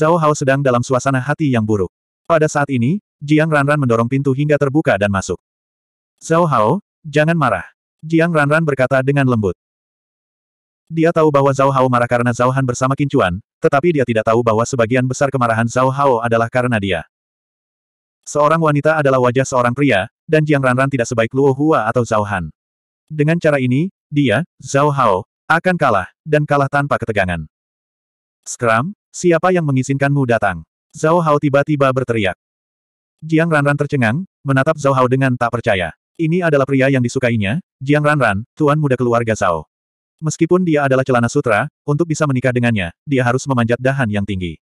Zhao Hao sedang dalam suasana hati yang buruk. Pada saat ini, Jiang Ranran mendorong pintu hingga terbuka dan masuk. Zhao Hao, jangan marah. Jiang Ranran berkata dengan lembut. Dia tahu bahwa Zhao Hao marah karena Zhao Han bersama Kincuan, tetapi dia tidak tahu bahwa sebagian besar kemarahan Zhao Hao adalah karena dia. Seorang wanita adalah wajah seorang pria, dan Jiang Ranran tidak sebaik Luo Hua atau Zhao Han. Dengan cara ini, dia, Zhao Hao, akan kalah, dan kalah tanpa ketegangan. Scrum, siapa yang mengizinkanmu datang? Zhao Hao tiba-tiba berteriak. Jiang Ranran tercengang, menatap Zhao Hao dengan tak percaya. Ini adalah pria yang disukainya, Jiang Ranran, tuan muda keluarga Zhao. Meskipun dia adalah celana sutra, untuk bisa menikah dengannya, dia harus memanjat dahan yang tinggi.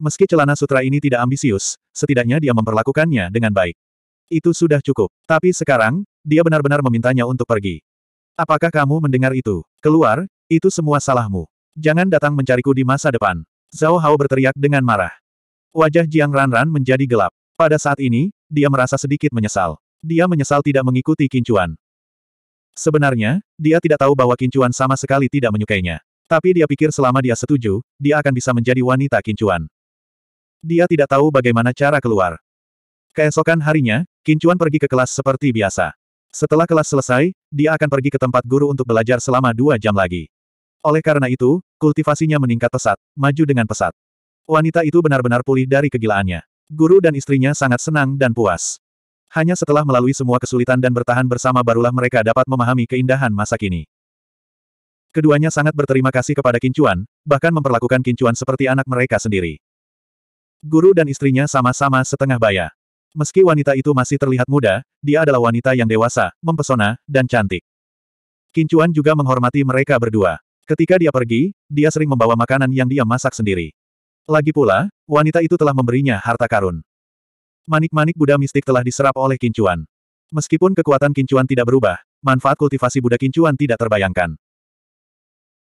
Meski celana sutra ini tidak ambisius, setidaknya dia memperlakukannya dengan baik. Itu sudah cukup. Tapi sekarang, dia benar-benar memintanya untuk pergi. Apakah kamu mendengar itu? Keluar, itu semua salahmu. Jangan datang mencariku di masa depan. Zhao Hao berteriak dengan marah. Wajah Jiang Ranran menjadi gelap. Pada saat ini, dia merasa sedikit menyesal. Dia menyesal tidak mengikuti kincuan. Sebenarnya, dia tidak tahu bahwa kincuan sama sekali tidak menyukainya. Tapi dia pikir selama dia setuju, dia akan bisa menjadi wanita kincuan. Dia tidak tahu bagaimana cara keluar. Keesokan harinya, kincuan pergi ke kelas seperti biasa. Setelah kelas selesai, dia akan pergi ke tempat guru untuk belajar selama dua jam lagi. Oleh karena itu, kultivasinya meningkat pesat, maju dengan pesat. Wanita itu benar-benar pulih dari kegilaannya. Guru dan istrinya sangat senang dan puas. Hanya setelah melalui semua kesulitan dan bertahan bersama barulah mereka dapat memahami keindahan masa kini. Keduanya sangat berterima kasih kepada Kincuan, bahkan memperlakukan Kincuan seperti anak mereka sendiri. Guru dan istrinya sama-sama setengah baya. Meski wanita itu masih terlihat muda, dia adalah wanita yang dewasa, mempesona, dan cantik. Kincuan juga menghormati mereka berdua. Ketika dia pergi, dia sering membawa makanan yang dia masak sendiri. Lagi pula, wanita itu telah memberinya harta karun. Manik-manik Buddha mistik telah diserap oleh kincuan. Meskipun kekuatan kincuan tidak berubah, manfaat kultivasi Buddha kincuan tidak terbayangkan.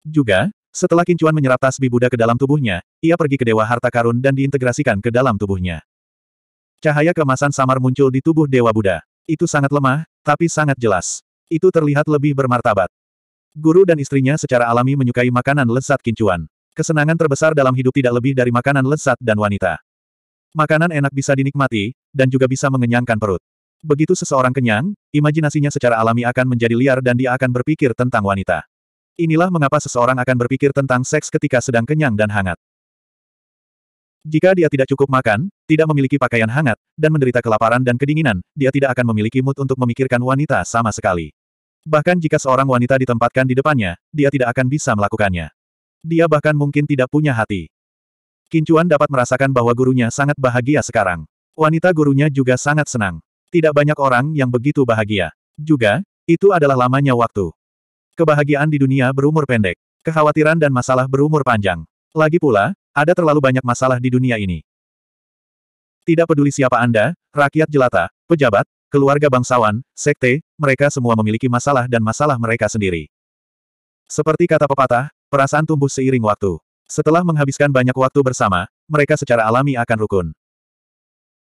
Juga, setelah kincuan menyerap tasbih Buddha ke dalam tubuhnya, ia pergi ke Dewa Harta Karun dan diintegrasikan ke dalam tubuhnya. Cahaya kemasan samar muncul di tubuh Dewa Buddha. Itu sangat lemah, tapi sangat jelas. Itu terlihat lebih bermartabat. Guru dan istrinya secara alami menyukai makanan lezat kincuan. Kesenangan terbesar dalam hidup tidak lebih dari makanan lezat dan wanita. Makanan enak bisa dinikmati, dan juga bisa mengenyangkan perut. Begitu seseorang kenyang, imajinasinya secara alami akan menjadi liar dan dia akan berpikir tentang wanita. Inilah mengapa seseorang akan berpikir tentang seks ketika sedang kenyang dan hangat. Jika dia tidak cukup makan, tidak memiliki pakaian hangat, dan menderita kelaparan dan kedinginan, dia tidak akan memiliki mood untuk memikirkan wanita sama sekali. Bahkan jika seorang wanita ditempatkan di depannya, dia tidak akan bisa melakukannya. Dia bahkan mungkin tidak punya hati. Kincuan dapat merasakan bahwa gurunya sangat bahagia sekarang. Wanita gurunya juga sangat senang. Tidak banyak orang yang begitu bahagia. Juga, itu adalah lamanya waktu. Kebahagiaan di dunia berumur pendek. Kekhawatiran dan masalah berumur panjang. Lagi pula, ada terlalu banyak masalah di dunia ini. Tidak peduli siapa Anda, rakyat jelata, pejabat, keluarga bangsawan, sekte, mereka semua memiliki masalah dan masalah mereka sendiri. Seperti kata pepatah, perasaan tumbuh seiring waktu. Setelah menghabiskan banyak waktu bersama, mereka secara alami akan rukun.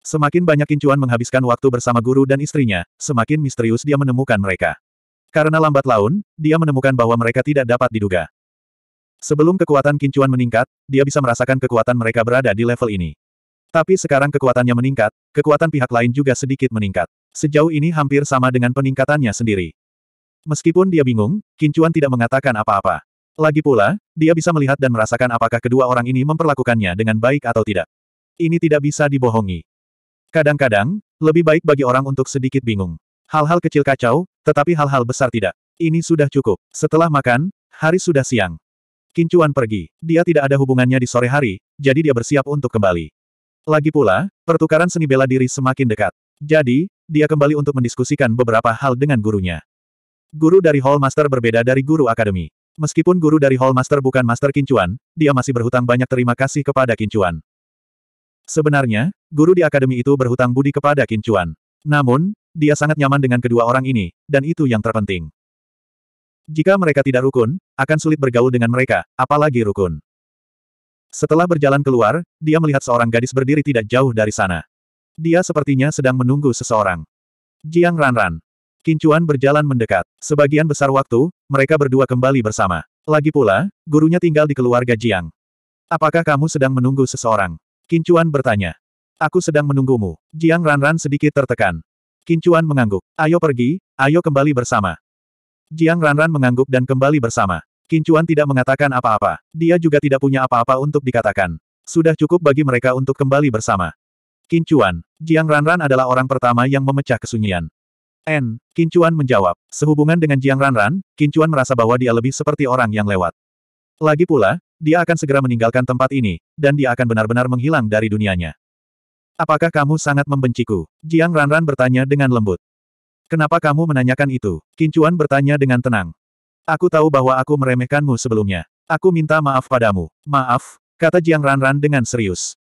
Semakin banyak Kincuan menghabiskan waktu bersama guru dan istrinya, semakin misterius dia menemukan mereka. Karena lambat laun, dia menemukan bahwa mereka tidak dapat diduga. Sebelum kekuatan Kincuan meningkat, dia bisa merasakan kekuatan mereka berada di level ini. Tapi sekarang kekuatannya meningkat, kekuatan pihak lain juga sedikit meningkat. Sejauh ini hampir sama dengan peningkatannya sendiri. Meskipun dia bingung, Kincuan tidak mengatakan apa-apa. Lagi pula, dia bisa melihat dan merasakan apakah kedua orang ini memperlakukannya dengan baik atau tidak. Ini tidak bisa dibohongi. Kadang-kadang, lebih baik bagi orang untuk sedikit bingung. Hal-hal kecil kacau, tetapi hal-hal besar tidak. Ini sudah cukup. Setelah makan, hari sudah siang. Kincuan pergi. Dia tidak ada hubungannya di sore hari, jadi dia bersiap untuk kembali. Lagi pula, pertukaran seni bela diri semakin dekat. Jadi, dia kembali untuk mendiskusikan beberapa hal dengan gurunya. Guru dari Hall Master berbeda dari guru akademi. Meskipun guru dari Hall Master bukan Master Kincuan, dia masih berhutang banyak terima kasih kepada Kincuan. Sebenarnya, guru di akademi itu berhutang budi kepada Kincuan. Namun, dia sangat nyaman dengan kedua orang ini, dan itu yang terpenting. Jika mereka tidak rukun, akan sulit bergaul dengan mereka, apalagi rukun. Setelah berjalan keluar, dia melihat seorang gadis berdiri tidak jauh dari sana. Dia sepertinya sedang menunggu seseorang. Jiang Ranran. Kincuan berjalan mendekat. Sebagian besar waktu, mereka berdua kembali bersama. Lagi pula, gurunya tinggal di keluarga Jiang. Apakah kamu sedang menunggu seseorang? Kincuan bertanya. Aku sedang menunggumu. Jiang Ranran sedikit tertekan. Kincuan mengangguk. Ayo pergi, ayo kembali bersama. Jiang Ranran mengangguk dan kembali bersama. Kincuan tidak mengatakan apa-apa. Dia juga tidak punya apa-apa untuk dikatakan. Sudah cukup bagi mereka untuk kembali bersama. Kincuan, Jiang Ranran adalah orang pertama yang memecah kesunyian. N. Kincuan menjawab. Sehubungan dengan Jiang Ranran, Kincuan merasa bahwa dia lebih seperti orang yang lewat. Lagi pula, dia akan segera meninggalkan tempat ini, dan dia akan benar-benar menghilang dari dunianya. Apakah kamu sangat membenciku? Jiang Ranran bertanya dengan lembut. Kenapa kamu menanyakan itu? Kincuan bertanya dengan tenang. Aku tahu bahwa aku meremehkanmu sebelumnya. Aku minta maaf padamu. Maaf, kata Jiang Ranran dengan serius.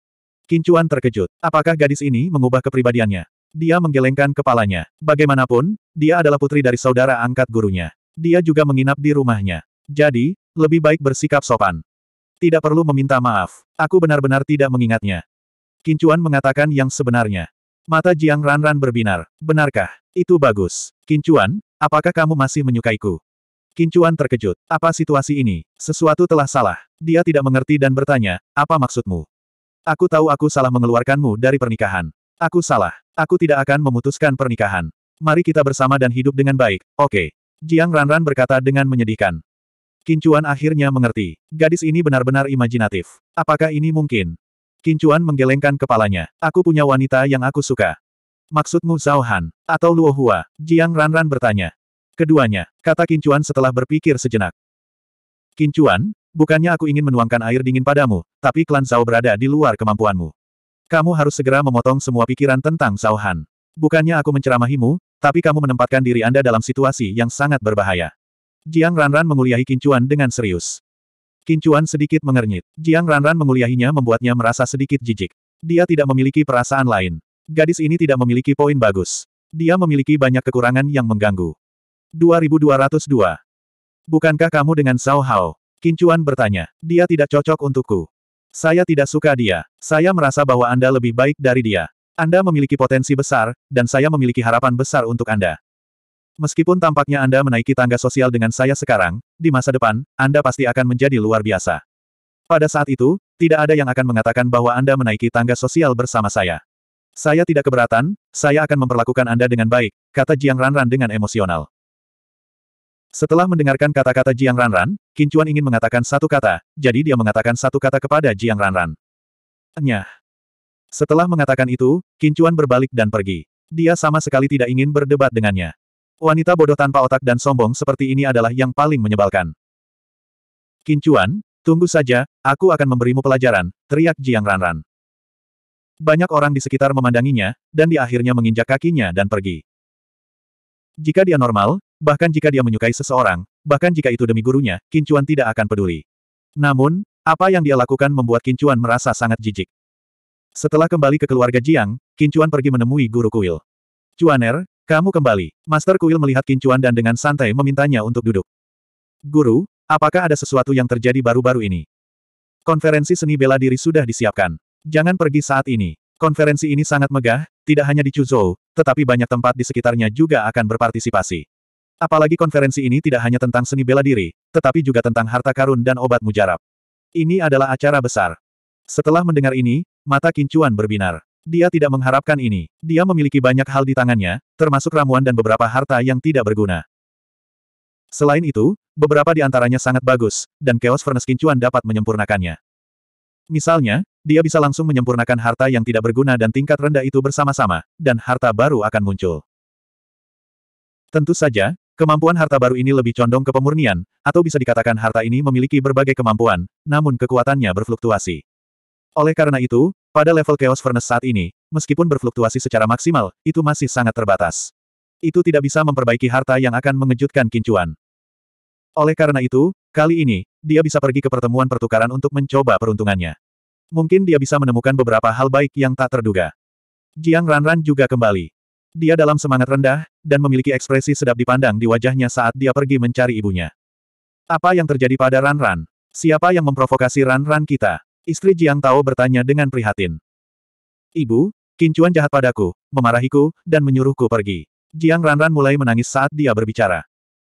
Kincuan terkejut. Apakah gadis ini mengubah kepribadiannya? Dia menggelengkan kepalanya. Bagaimanapun, dia adalah putri dari saudara angkat gurunya. Dia juga menginap di rumahnya. Jadi, lebih baik bersikap sopan. Tidak perlu meminta maaf. Aku benar-benar tidak mengingatnya. Kincuan mengatakan yang sebenarnya. Mata Jiang Ranran berbinar. Benarkah? Itu bagus. Kincuan, apakah kamu masih menyukaiku? Kincuan terkejut. Apa situasi ini? Sesuatu telah salah. Dia tidak mengerti dan bertanya, apa maksudmu? Aku tahu aku salah mengeluarkanmu dari pernikahan. Aku salah. Aku tidak akan memutuskan pernikahan. Mari kita bersama dan hidup dengan baik, oke. Okay. Jiang Ranran berkata dengan menyedihkan. Kincuan akhirnya mengerti. Gadis ini benar-benar imajinatif. Apakah ini mungkin? Kincuan menggelengkan kepalanya. Aku punya wanita yang aku suka. Maksudmu Zhao Han? Atau Luo Hua? Jiang Ranran bertanya. Keduanya, kata Kincuan setelah berpikir sejenak. Kincuan, bukannya aku ingin menuangkan air dingin padamu, tapi klan Zhao berada di luar kemampuanmu. Kamu harus segera memotong semua pikiran tentang Zhao Han. Bukannya aku menceramahimu, tapi kamu menempatkan diri Anda dalam situasi yang sangat berbahaya. Jiang Ranran menguliahi Kincuan dengan serius. Kincuan sedikit mengernyit. Jiang Ranran menguliahinya membuatnya merasa sedikit jijik. Dia tidak memiliki perasaan lain. Gadis ini tidak memiliki poin bagus. Dia memiliki banyak kekurangan yang mengganggu. 2202. Bukankah kamu dengan Sao Hao? Kincuan bertanya. Dia tidak cocok untukku. Saya tidak suka dia. Saya merasa bahwa Anda lebih baik dari dia. Anda memiliki potensi besar, dan saya memiliki harapan besar untuk Anda. Meskipun tampaknya Anda menaiki tangga sosial dengan saya sekarang, di masa depan, Anda pasti akan menjadi luar biasa. Pada saat itu, tidak ada yang akan mengatakan bahwa Anda menaiki tangga sosial bersama saya. Saya tidak keberatan, saya akan memperlakukan Anda dengan baik, kata Jiang Ranran dengan emosional. Setelah mendengarkan kata-kata Jiang Ranran, Kincuan ingin mengatakan satu kata, jadi dia mengatakan satu kata kepada Jiang Ranran. Nyah. Setelah mengatakan itu, Kincuan berbalik dan pergi. Dia sama sekali tidak ingin berdebat dengannya. Wanita bodoh tanpa otak dan sombong seperti ini adalah yang paling menyebalkan. Kincuan, tunggu saja, aku akan memberimu pelajaran, teriak Jiang Ranran. Banyak orang di sekitar memandanginya, dan di akhirnya menginjak kakinya dan pergi. Jika dia normal, Bahkan jika dia menyukai seseorang, bahkan jika itu demi gurunya, Kincuan tidak akan peduli. Namun, apa yang dia lakukan membuat Kincuan merasa sangat jijik. Setelah kembali ke keluarga Jiang, Kincuan pergi menemui guru kuil. Cuaner, kamu kembali. Master kuil melihat Kincuan dan dengan santai memintanya untuk duduk. Guru, apakah ada sesuatu yang terjadi baru-baru ini? Konferensi seni bela diri sudah disiapkan. Jangan pergi saat ini. Konferensi ini sangat megah, tidak hanya di Chuzhou, tetapi banyak tempat di sekitarnya juga akan berpartisipasi. Apalagi konferensi ini tidak hanya tentang seni bela diri, tetapi juga tentang harta karun dan obat mujarab. Ini adalah acara besar. Setelah mendengar ini, mata Kincuan berbinar. Dia tidak mengharapkan ini. Dia memiliki banyak hal di tangannya, termasuk ramuan dan beberapa harta yang tidak berguna. Selain itu, beberapa di antaranya sangat bagus, dan Chaos Furnace Kincuan dapat menyempurnakannya. Misalnya, dia bisa langsung menyempurnakan harta yang tidak berguna dan tingkat rendah itu bersama-sama, dan harta baru akan muncul. Tentu saja, Kemampuan harta baru ini lebih condong ke pemurnian, atau bisa dikatakan harta ini memiliki berbagai kemampuan, namun kekuatannya berfluktuasi. Oleh karena itu, pada level Chaos Furnace saat ini, meskipun berfluktuasi secara maksimal, itu masih sangat terbatas. Itu tidak bisa memperbaiki harta yang akan mengejutkan kincuan. Oleh karena itu, kali ini, dia bisa pergi ke pertemuan pertukaran untuk mencoba peruntungannya. Mungkin dia bisa menemukan beberapa hal baik yang tak terduga. Jiang Ranran juga kembali. Dia dalam semangat rendah, dan memiliki ekspresi sedap dipandang di wajahnya saat dia pergi mencari ibunya. Apa yang terjadi pada Ran Ran? Siapa yang memprovokasi Ran Ran kita? Istri Jiang Tao bertanya dengan prihatin. Ibu, Kincuan jahat padaku, memarahiku, dan menyuruhku pergi. Jiang Ran Ran mulai menangis saat dia berbicara.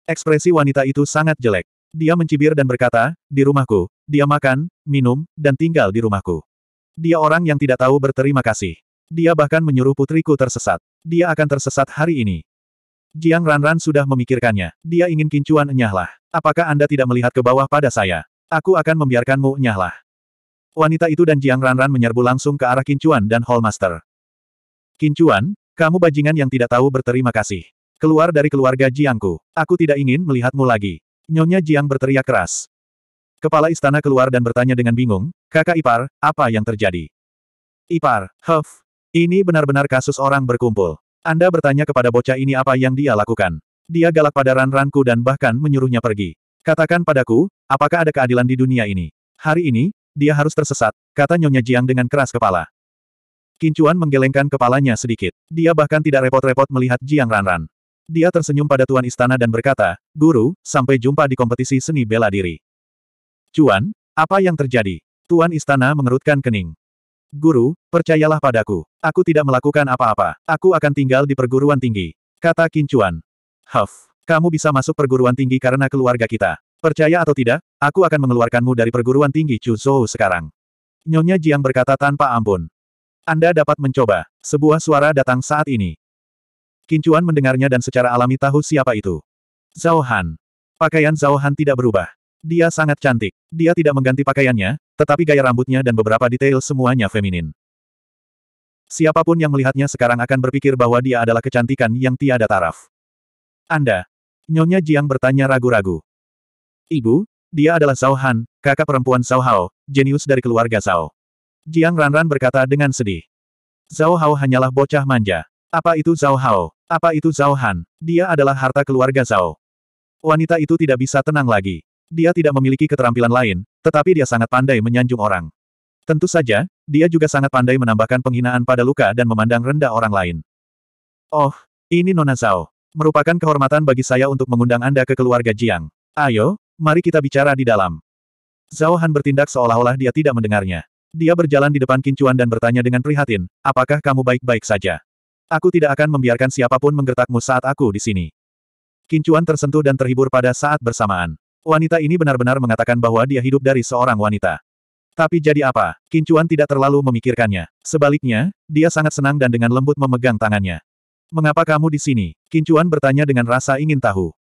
Ekspresi wanita itu sangat jelek. Dia mencibir dan berkata, di rumahku, dia makan, minum, dan tinggal di rumahku. Dia orang yang tidak tahu berterima kasih. Dia bahkan menyuruh putriku tersesat. Dia akan tersesat hari ini. Jiang Ranran sudah memikirkannya. Dia ingin kincuan enyahlah. Apakah Anda tidak melihat ke bawah pada saya? Aku akan membiarkanmu enyahlah. Wanita itu dan Jiang Ranran menyerbu langsung ke arah kincuan dan Hallmaster. Kincuan, kamu bajingan yang tidak tahu berterima kasih. Keluar dari keluarga Jiangku. Aku tidak ingin melihatmu lagi. Nyonya Jiang berteriak keras. Kepala istana keluar dan bertanya dengan bingung, kakak ipar, apa yang terjadi? Ipar, huff, ini benar-benar kasus orang berkumpul. Anda bertanya kepada bocah ini apa yang dia lakukan. Dia galak pada ran-ranku dan bahkan menyuruhnya pergi. Katakan padaku, apakah ada keadilan di dunia ini? Hari ini, dia harus tersesat, kata Nyonya Jiang dengan keras kepala. Kincuan menggelengkan kepalanya sedikit. Dia bahkan tidak repot-repot melihat Jiang Ran Ran. Dia tersenyum pada Tuan Istana dan berkata, Guru, sampai jumpa di kompetisi seni bela diri. Cuan, apa yang terjadi? Tuan Istana mengerutkan kening. Guru, percayalah padaku. Aku tidak melakukan apa-apa. Aku akan tinggal di perguruan tinggi. Kata Kincuan. Huff, kamu bisa masuk perguruan tinggi karena keluarga kita. Percaya atau tidak, aku akan mengeluarkanmu dari perguruan tinggi Chu Zhou sekarang. Nyonya Jiang berkata tanpa ampun. Anda dapat mencoba. Sebuah suara datang saat ini. Kincuan mendengarnya dan secara alami tahu siapa itu. Zhao Han. Pakaian Zhao Han tidak berubah. Dia sangat cantik. Dia tidak mengganti pakaiannya, tetapi gaya rambutnya dan beberapa detail semuanya feminin. Siapapun yang melihatnya sekarang akan berpikir bahwa dia adalah kecantikan yang tiada taraf. Anda? Nyonya Jiang bertanya ragu-ragu. Ibu, dia adalah Zhao Han, kakak perempuan Zhao Hao, jenius dari keluarga Zhao. Jiang Ranran berkata dengan sedih. Zhao Hao hanyalah bocah manja. Apa itu Zhao Hao? Apa itu Zhao Han? Dia adalah harta keluarga Zhao. Wanita itu tidak bisa tenang lagi. Dia tidak memiliki keterampilan lain, tetapi dia sangat pandai menyanjung orang. Tentu saja, dia juga sangat pandai menambahkan penghinaan pada luka dan memandang rendah orang lain. Oh, ini Nona Zhao. Merupakan kehormatan bagi saya untuk mengundang Anda ke keluarga Jiang. Ayo, mari kita bicara di dalam. Zhao Han bertindak seolah-olah dia tidak mendengarnya. Dia berjalan di depan Kincuan dan bertanya dengan prihatin, apakah kamu baik-baik saja? Aku tidak akan membiarkan siapapun menggertakmu saat aku di sini. Kincuan tersentuh dan terhibur pada saat bersamaan. Wanita ini benar-benar mengatakan bahwa dia hidup dari seorang wanita. Tapi jadi apa? Kincuan tidak terlalu memikirkannya. Sebaliknya, dia sangat senang dan dengan lembut memegang tangannya. Mengapa kamu di sini? Kincuan bertanya dengan rasa ingin tahu.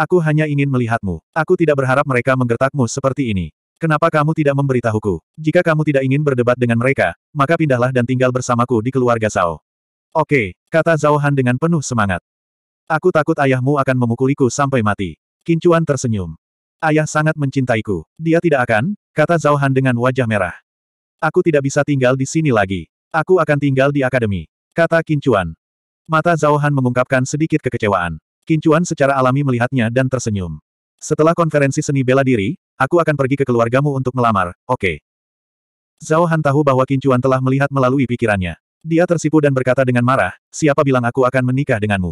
Aku hanya ingin melihatmu. Aku tidak berharap mereka menggertakmu seperti ini. Kenapa kamu tidak memberitahuku? Jika kamu tidak ingin berdebat dengan mereka, maka pindahlah dan tinggal bersamaku di keluarga Zhao. Oke, kata Zhao Han dengan penuh semangat. Aku takut ayahmu akan memukuliku sampai mati. Kincuan tersenyum. Ayah sangat mencintaiku. Dia tidak akan, kata Zhao Han dengan wajah merah. Aku tidak bisa tinggal di sini lagi. Aku akan tinggal di akademi. Kata Kincuan. Mata Zhao Han mengungkapkan sedikit kekecewaan. Kincuan secara alami melihatnya dan tersenyum. Setelah konferensi seni bela diri, aku akan pergi ke keluargamu untuk melamar, oke. Okay. Zhao Han tahu bahwa Kincuan telah melihat melalui pikirannya. Dia tersipu dan berkata dengan marah, siapa bilang aku akan menikah denganmu?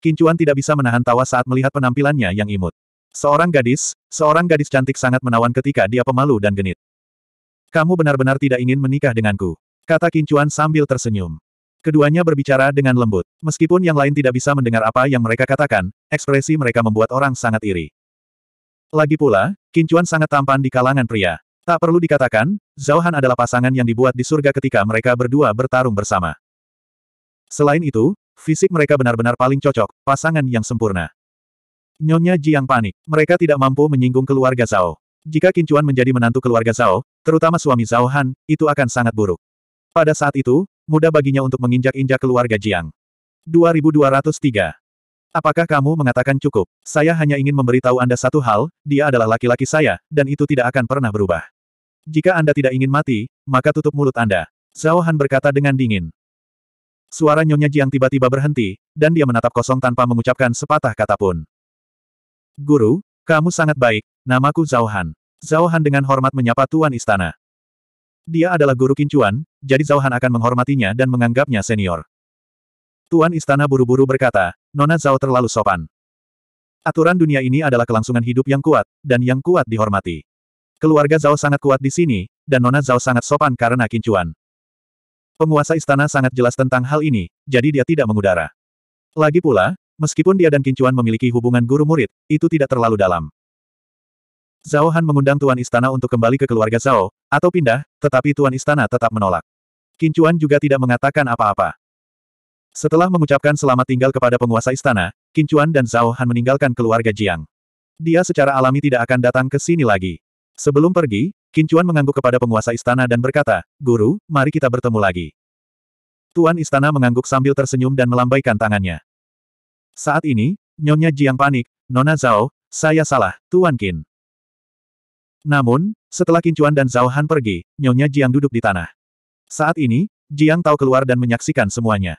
Kincuan tidak bisa menahan tawa saat melihat penampilannya yang imut. Seorang gadis, seorang gadis cantik sangat menawan ketika dia pemalu dan genit. Kamu benar-benar tidak ingin menikah denganku. Kata Kincuan sambil tersenyum. Keduanya berbicara dengan lembut. Meskipun yang lain tidak bisa mendengar apa yang mereka katakan, ekspresi mereka membuat orang sangat iri. Lagi pula, Kincuan sangat tampan di kalangan pria. Tak perlu dikatakan, Zhao Han adalah pasangan yang dibuat di surga ketika mereka berdua bertarung bersama. Selain itu, fisik mereka benar-benar paling cocok, pasangan yang sempurna. Nyonya Jiang panik. Mereka tidak mampu menyinggung keluarga Zhao. Jika Kincuan menjadi menantu keluarga Zhao, terutama suami Zhao Han, itu akan sangat buruk. Pada saat itu, mudah baginya untuk menginjak-injak keluarga Jiang. 2203. Apakah kamu mengatakan cukup? Saya hanya ingin memberitahu Anda satu hal, dia adalah laki-laki saya, dan itu tidak akan pernah berubah. Jika Anda tidak ingin mati, maka tutup mulut Anda. Zhao Han berkata dengan dingin. Suara Nyonya Jiang tiba-tiba berhenti, dan dia menatap kosong tanpa mengucapkan sepatah kata pun. Guru, kamu sangat baik, namaku Zhao Han. Zhao Han dengan hormat menyapa Tuan Istana. Dia adalah guru kincuan, jadi Zhao Han akan menghormatinya dan menganggapnya senior. Tuan Istana buru-buru berkata, Nona Zhao terlalu sopan. Aturan dunia ini adalah kelangsungan hidup yang kuat, dan yang kuat dihormati. Keluarga Zhao sangat kuat di sini, dan Nona Zhao sangat sopan karena kincuan. Penguasa istana sangat jelas tentang hal ini, jadi dia tidak mengudara. Lagi pula, Meskipun dia dan Kincuan memiliki hubungan guru-murid, itu tidak terlalu dalam. Zhao Han mengundang Tuan Istana untuk kembali ke keluarga Zhao, atau pindah, tetapi Tuan Istana tetap menolak. Kincuan juga tidak mengatakan apa-apa. Setelah mengucapkan selamat tinggal kepada penguasa istana, Kincuan dan Zhao Han meninggalkan keluarga Jiang. Dia secara alami tidak akan datang ke sini lagi. Sebelum pergi, Kincuan mengangguk kepada penguasa istana dan berkata, Guru, mari kita bertemu lagi. Tuan istana mengangguk sambil tersenyum dan melambaikan tangannya. Saat ini, Nyonya Jiang panik, Nona Zhao, saya salah, Tuan Qin. Namun, setelah Kincuan dan Zhao Han pergi, Nyonya Jiang duduk di tanah. Saat ini, Jiang tahu keluar dan menyaksikan semuanya.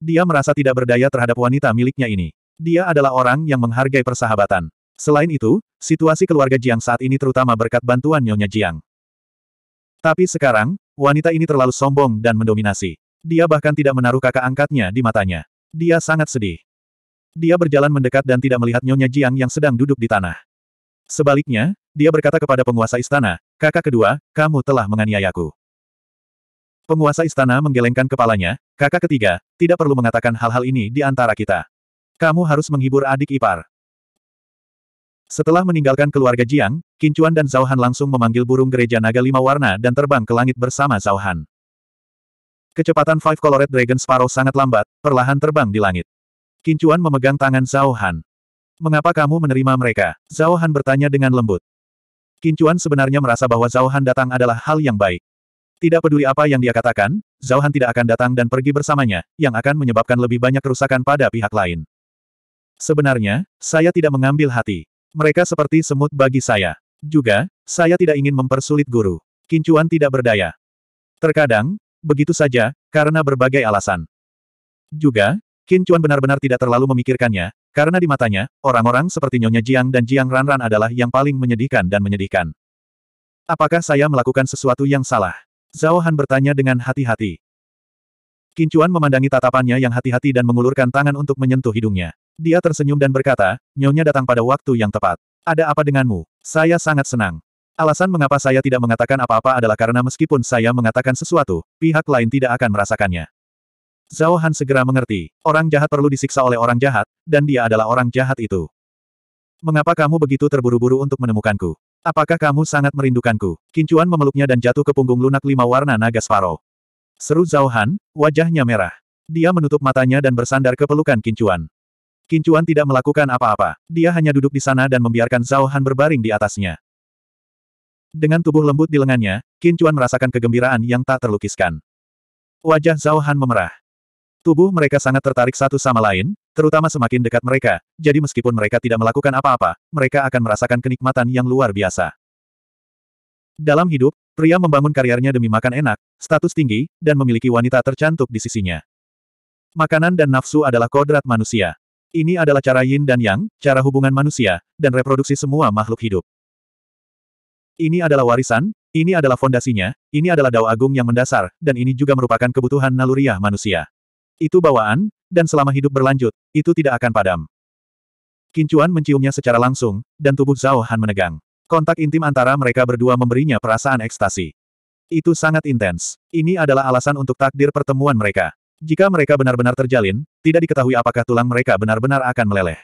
Dia merasa tidak berdaya terhadap wanita miliknya ini. Dia adalah orang yang menghargai persahabatan. Selain itu, situasi keluarga Jiang saat ini terutama berkat bantuan Nyonya Jiang. Tapi sekarang, wanita ini terlalu sombong dan mendominasi. Dia bahkan tidak menaruh kakak angkatnya di matanya. Dia sangat sedih. Dia berjalan mendekat dan tidak melihat Nyonya Jiang yang sedang duduk di tanah. Sebaliknya, dia berkata kepada penguasa istana, kakak kedua, kamu telah menganiayaku. Penguasa istana menggelengkan kepalanya, kakak ketiga, tidak perlu mengatakan hal-hal ini di antara kita. Kamu harus menghibur adik ipar. Setelah meninggalkan keluarga Jiang, Kincuan dan Zhao langsung memanggil burung gereja naga lima warna dan terbang ke langit bersama Zhao Kecepatan Five Colored Dragon Sparrow sangat lambat, perlahan terbang di langit. Kincuan memegang tangan Zhao Han. Mengapa kamu menerima mereka? Zhao Han bertanya dengan lembut. Kincuan sebenarnya merasa bahwa Zhao Han datang adalah hal yang baik. Tidak peduli apa yang dia katakan, Zhao Han tidak akan datang dan pergi bersamanya, yang akan menyebabkan lebih banyak kerusakan pada pihak lain. Sebenarnya, saya tidak mengambil hati. Mereka seperti semut bagi saya. Juga, saya tidak ingin mempersulit guru. Kincuan tidak berdaya. Terkadang, begitu saja, karena berbagai alasan. Juga, Qin Chuan benar-benar tidak terlalu memikirkannya, karena di matanya, orang-orang seperti Nyonya Jiang dan Jiang Ranran adalah yang paling menyedihkan dan menyedihkan. Apakah saya melakukan sesuatu yang salah? Zhao Han bertanya dengan hati-hati. Qin Chuan memandangi tatapannya yang hati-hati dan mengulurkan tangan untuk menyentuh hidungnya. Dia tersenyum dan berkata, Nyonya datang pada waktu yang tepat. Ada apa denganmu? Saya sangat senang. Alasan mengapa saya tidak mengatakan apa-apa adalah karena meskipun saya mengatakan sesuatu, pihak lain tidak akan merasakannya. Zhao Han segera mengerti, orang jahat perlu disiksa oleh orang jahat, dan dia adalah orang jahat itu. Mengapa kamu begitu terburu-buru untuk menemukanku? Apakah kamu sangat merindukanku? Kincuan memeluknya dan jatuh ke punggung lunak lima warna naga Sparrow. Seru Zhao Han, wajahnya merah. Dia menutup matanya dan bersandar ke pelukan Kincuan. Kincuan tidak melakukan apa-apa. Dia hanya duduk di sana dan membiarkan Zhao Han berbaring di atasnya. Dengan tubuh lembut di lengannya, Kincuan merasakan kegembiraan yang tak terlukiskan. Wajah Zhao Han memerah. Tubuh mereka sangat tertarik satu sama lain, terutama semakin dekat mereka, jadi meskipun mereka tidak melakukan apa-apa, mereka akan merasakan kenikmatan yang luar biasa. Dalam hidup, pria membangun karirnya demi makan enak, status tinggi, dan memiliki wanita tercantik di sisinya. Makanan dan nafsu adalah kodrat manusia. Ini adalah cara yin dan yang, cara hubungan manusia, dan reproduksi semua makhluk hidup. Ini adalah warisan, ini adalah fondasinya, ini adalah dao agung yang mendasar, dan ini juga merupakan kebutuhan naluriah manusia. Itu bawaan, dan selama hidup berlanjut, itu tidak akan padam. Kincuan menciumnya secara langsung, dan tubuh Zhao Han menegang. Kontak intim antara mereka berdua memberinya perasaan ekstasi. Itu sangat intens. Ini adalah alasan untuk takdir pertemuan mereka. Jika mereka benar-benar terjalin, tidak diketahui apakah tulang mereka benar-benar akan meleleh.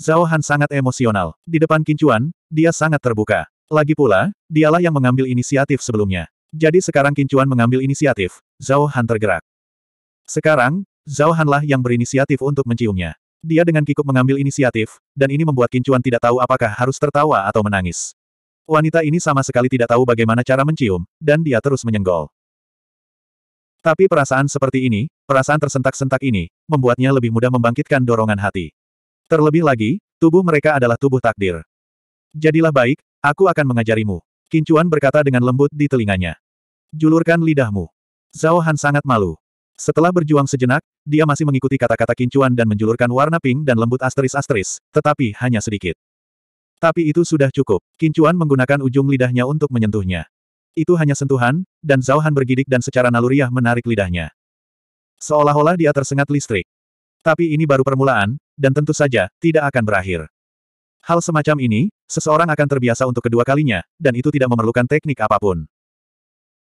Zhao Han sangat emosional. Di depan Kincuan, dia sangat terbuka. Lagi pula, dialah yang mengambil inisiatif sebelumnya. Jadi sekarang Kincuan mengambil inisiatif, Zhao Han tergerak. Sekarang, Zhao Hanlah yang berinisiatif untuk menciumnya. Dia dengan kikuk mengambil inisiatif, dan ini membuat Kincuan tidak tahu apakah harus tertawa atau menangis. Wanita ini sama sekali tidak tahu bagaimana cara mencium, dan dia terus menyenggol. Tapi perasaan seperti ini, perasaan tersentak-sentak ini, membuatnya lebih mudah membangkitkan dorongan hati. Terlebih lagi, tubuh mereka adalah tubuh takdir. Jadilah baik, aku akan mengajarimu. Kincuan berkata dengan lembut di telinganya. Julurkan lidahmu. Zhao Han sangat malu. Setelah berjuang sejenak, dia masih mengikuti kata-kata kincuan dan menjulurkan warna pink dan lembut asteris-asteris, tetapi hanya sedikit. Tapi itu sudah cukup. Kincuan menggunakan ujung lidahnya untuk menyentuhnya. Itu hanya sentuhan, dan Zauhan bergidik dan secara naluriah menarik lidahnya. Seolah-olah dia tersengat listrik. Tapi ini baru permulaan, dan tentu saja, tidak akan berakhir. Hal semacam ini, seseorang akan terbiasa untuk kedua kalinya, dan itu tidak memerlukan teknik apapun.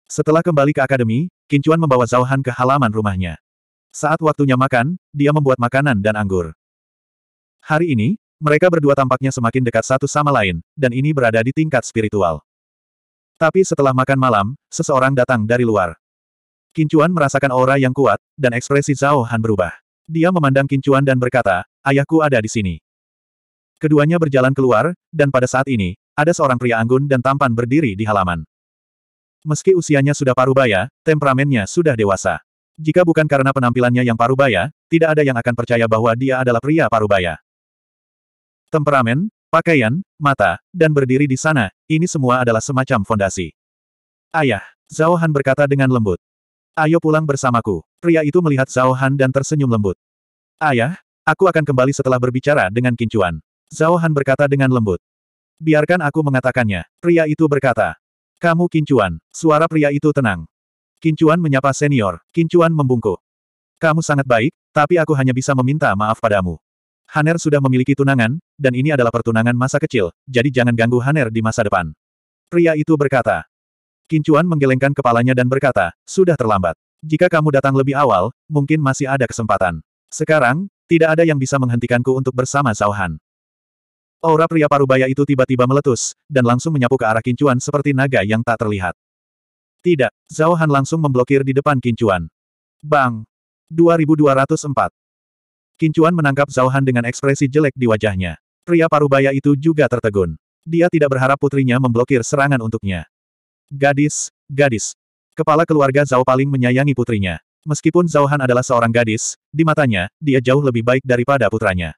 Setelah kembali ke akademi, Kincuan membawa Zhao Han ke halaman rumahnya. Saat waktunya makan, dia membuat makanan dan anggur. Hari ini, mereka berdua tampaknya semakin dekat satu sama lain, dan ini berada di tingkat spiritual. Tapi setelah makan malam, seseorang datang dari luar. Kincuan merasakan aura yang kuat, dan ekspresi Zhao Han berubah. Dia memandang Kincuan dan berkata, ayahku ada di sini. Keduanya berjalan keluar, dan pada saat ini, ada seorang pria anggun dan tampan berdiri di halaman. Meski usianya sudah parubaya, temperamennya sudah dewasa. Jika bukan karena penampilannya yang parubaya, tidak ada yang akan percaya bahwa dia adalah pria parubaya. Temperamen, pakaian, mata, dan berdiri di sana, ini semua adalah semacam fondasi. Ayah, Zhao Han berkata dengan lembut. Ayo pulang bersamaku. Pria itu melihat Zhao Han dan tersenyum lembut. Ayah, aku akan kembali setelah berbicara dengan Kincuan. Zhao Han berkata dengan lembut. Biarkan aku mengatakannya. Pria itu berkata, kamu Kincuan, suara pria itu tenang. Kincuan menyapa senior, Kincuan membungkuk. Kamu sangat baik, tapi aku hanya bisa meminta maaf padamu. Haner sudah memiliki tunangan, dan ini adalah pertunangan masa kecil, jadi jangan ganggu Haner di masa depan. Pria itu berkata. Kincuan menggelengkan kepalanya dan berkata, sudah terlambat. Jika kamu datang lebih awal, mungkin masih ada kesempatan. Sekarang, tidak ada yang bisa menghentikanku untuk bersama Zhao Aura pria parubaya itu tiba-tiba meletus, dan langsung menyapu ke arah Kincuan seperti naga yang tak terlihat. Tidak, Zhao Han langsung memblokir di depan Kincuan. Bang! 2204. Kincuan menangkap Zhao Han dengan ekspresi jelek di wajahnya. Pria parubaya itu juga tertegun. Dia tidak berharap putrinya memblokir serangan untuknya. Gadis, gadis. Kepala keluarga Zhao paling menyayangi putrinya. Meskipun Zhao Han adalah seorang gadis, di matanya, dia jauh lebih baik daripada putranya.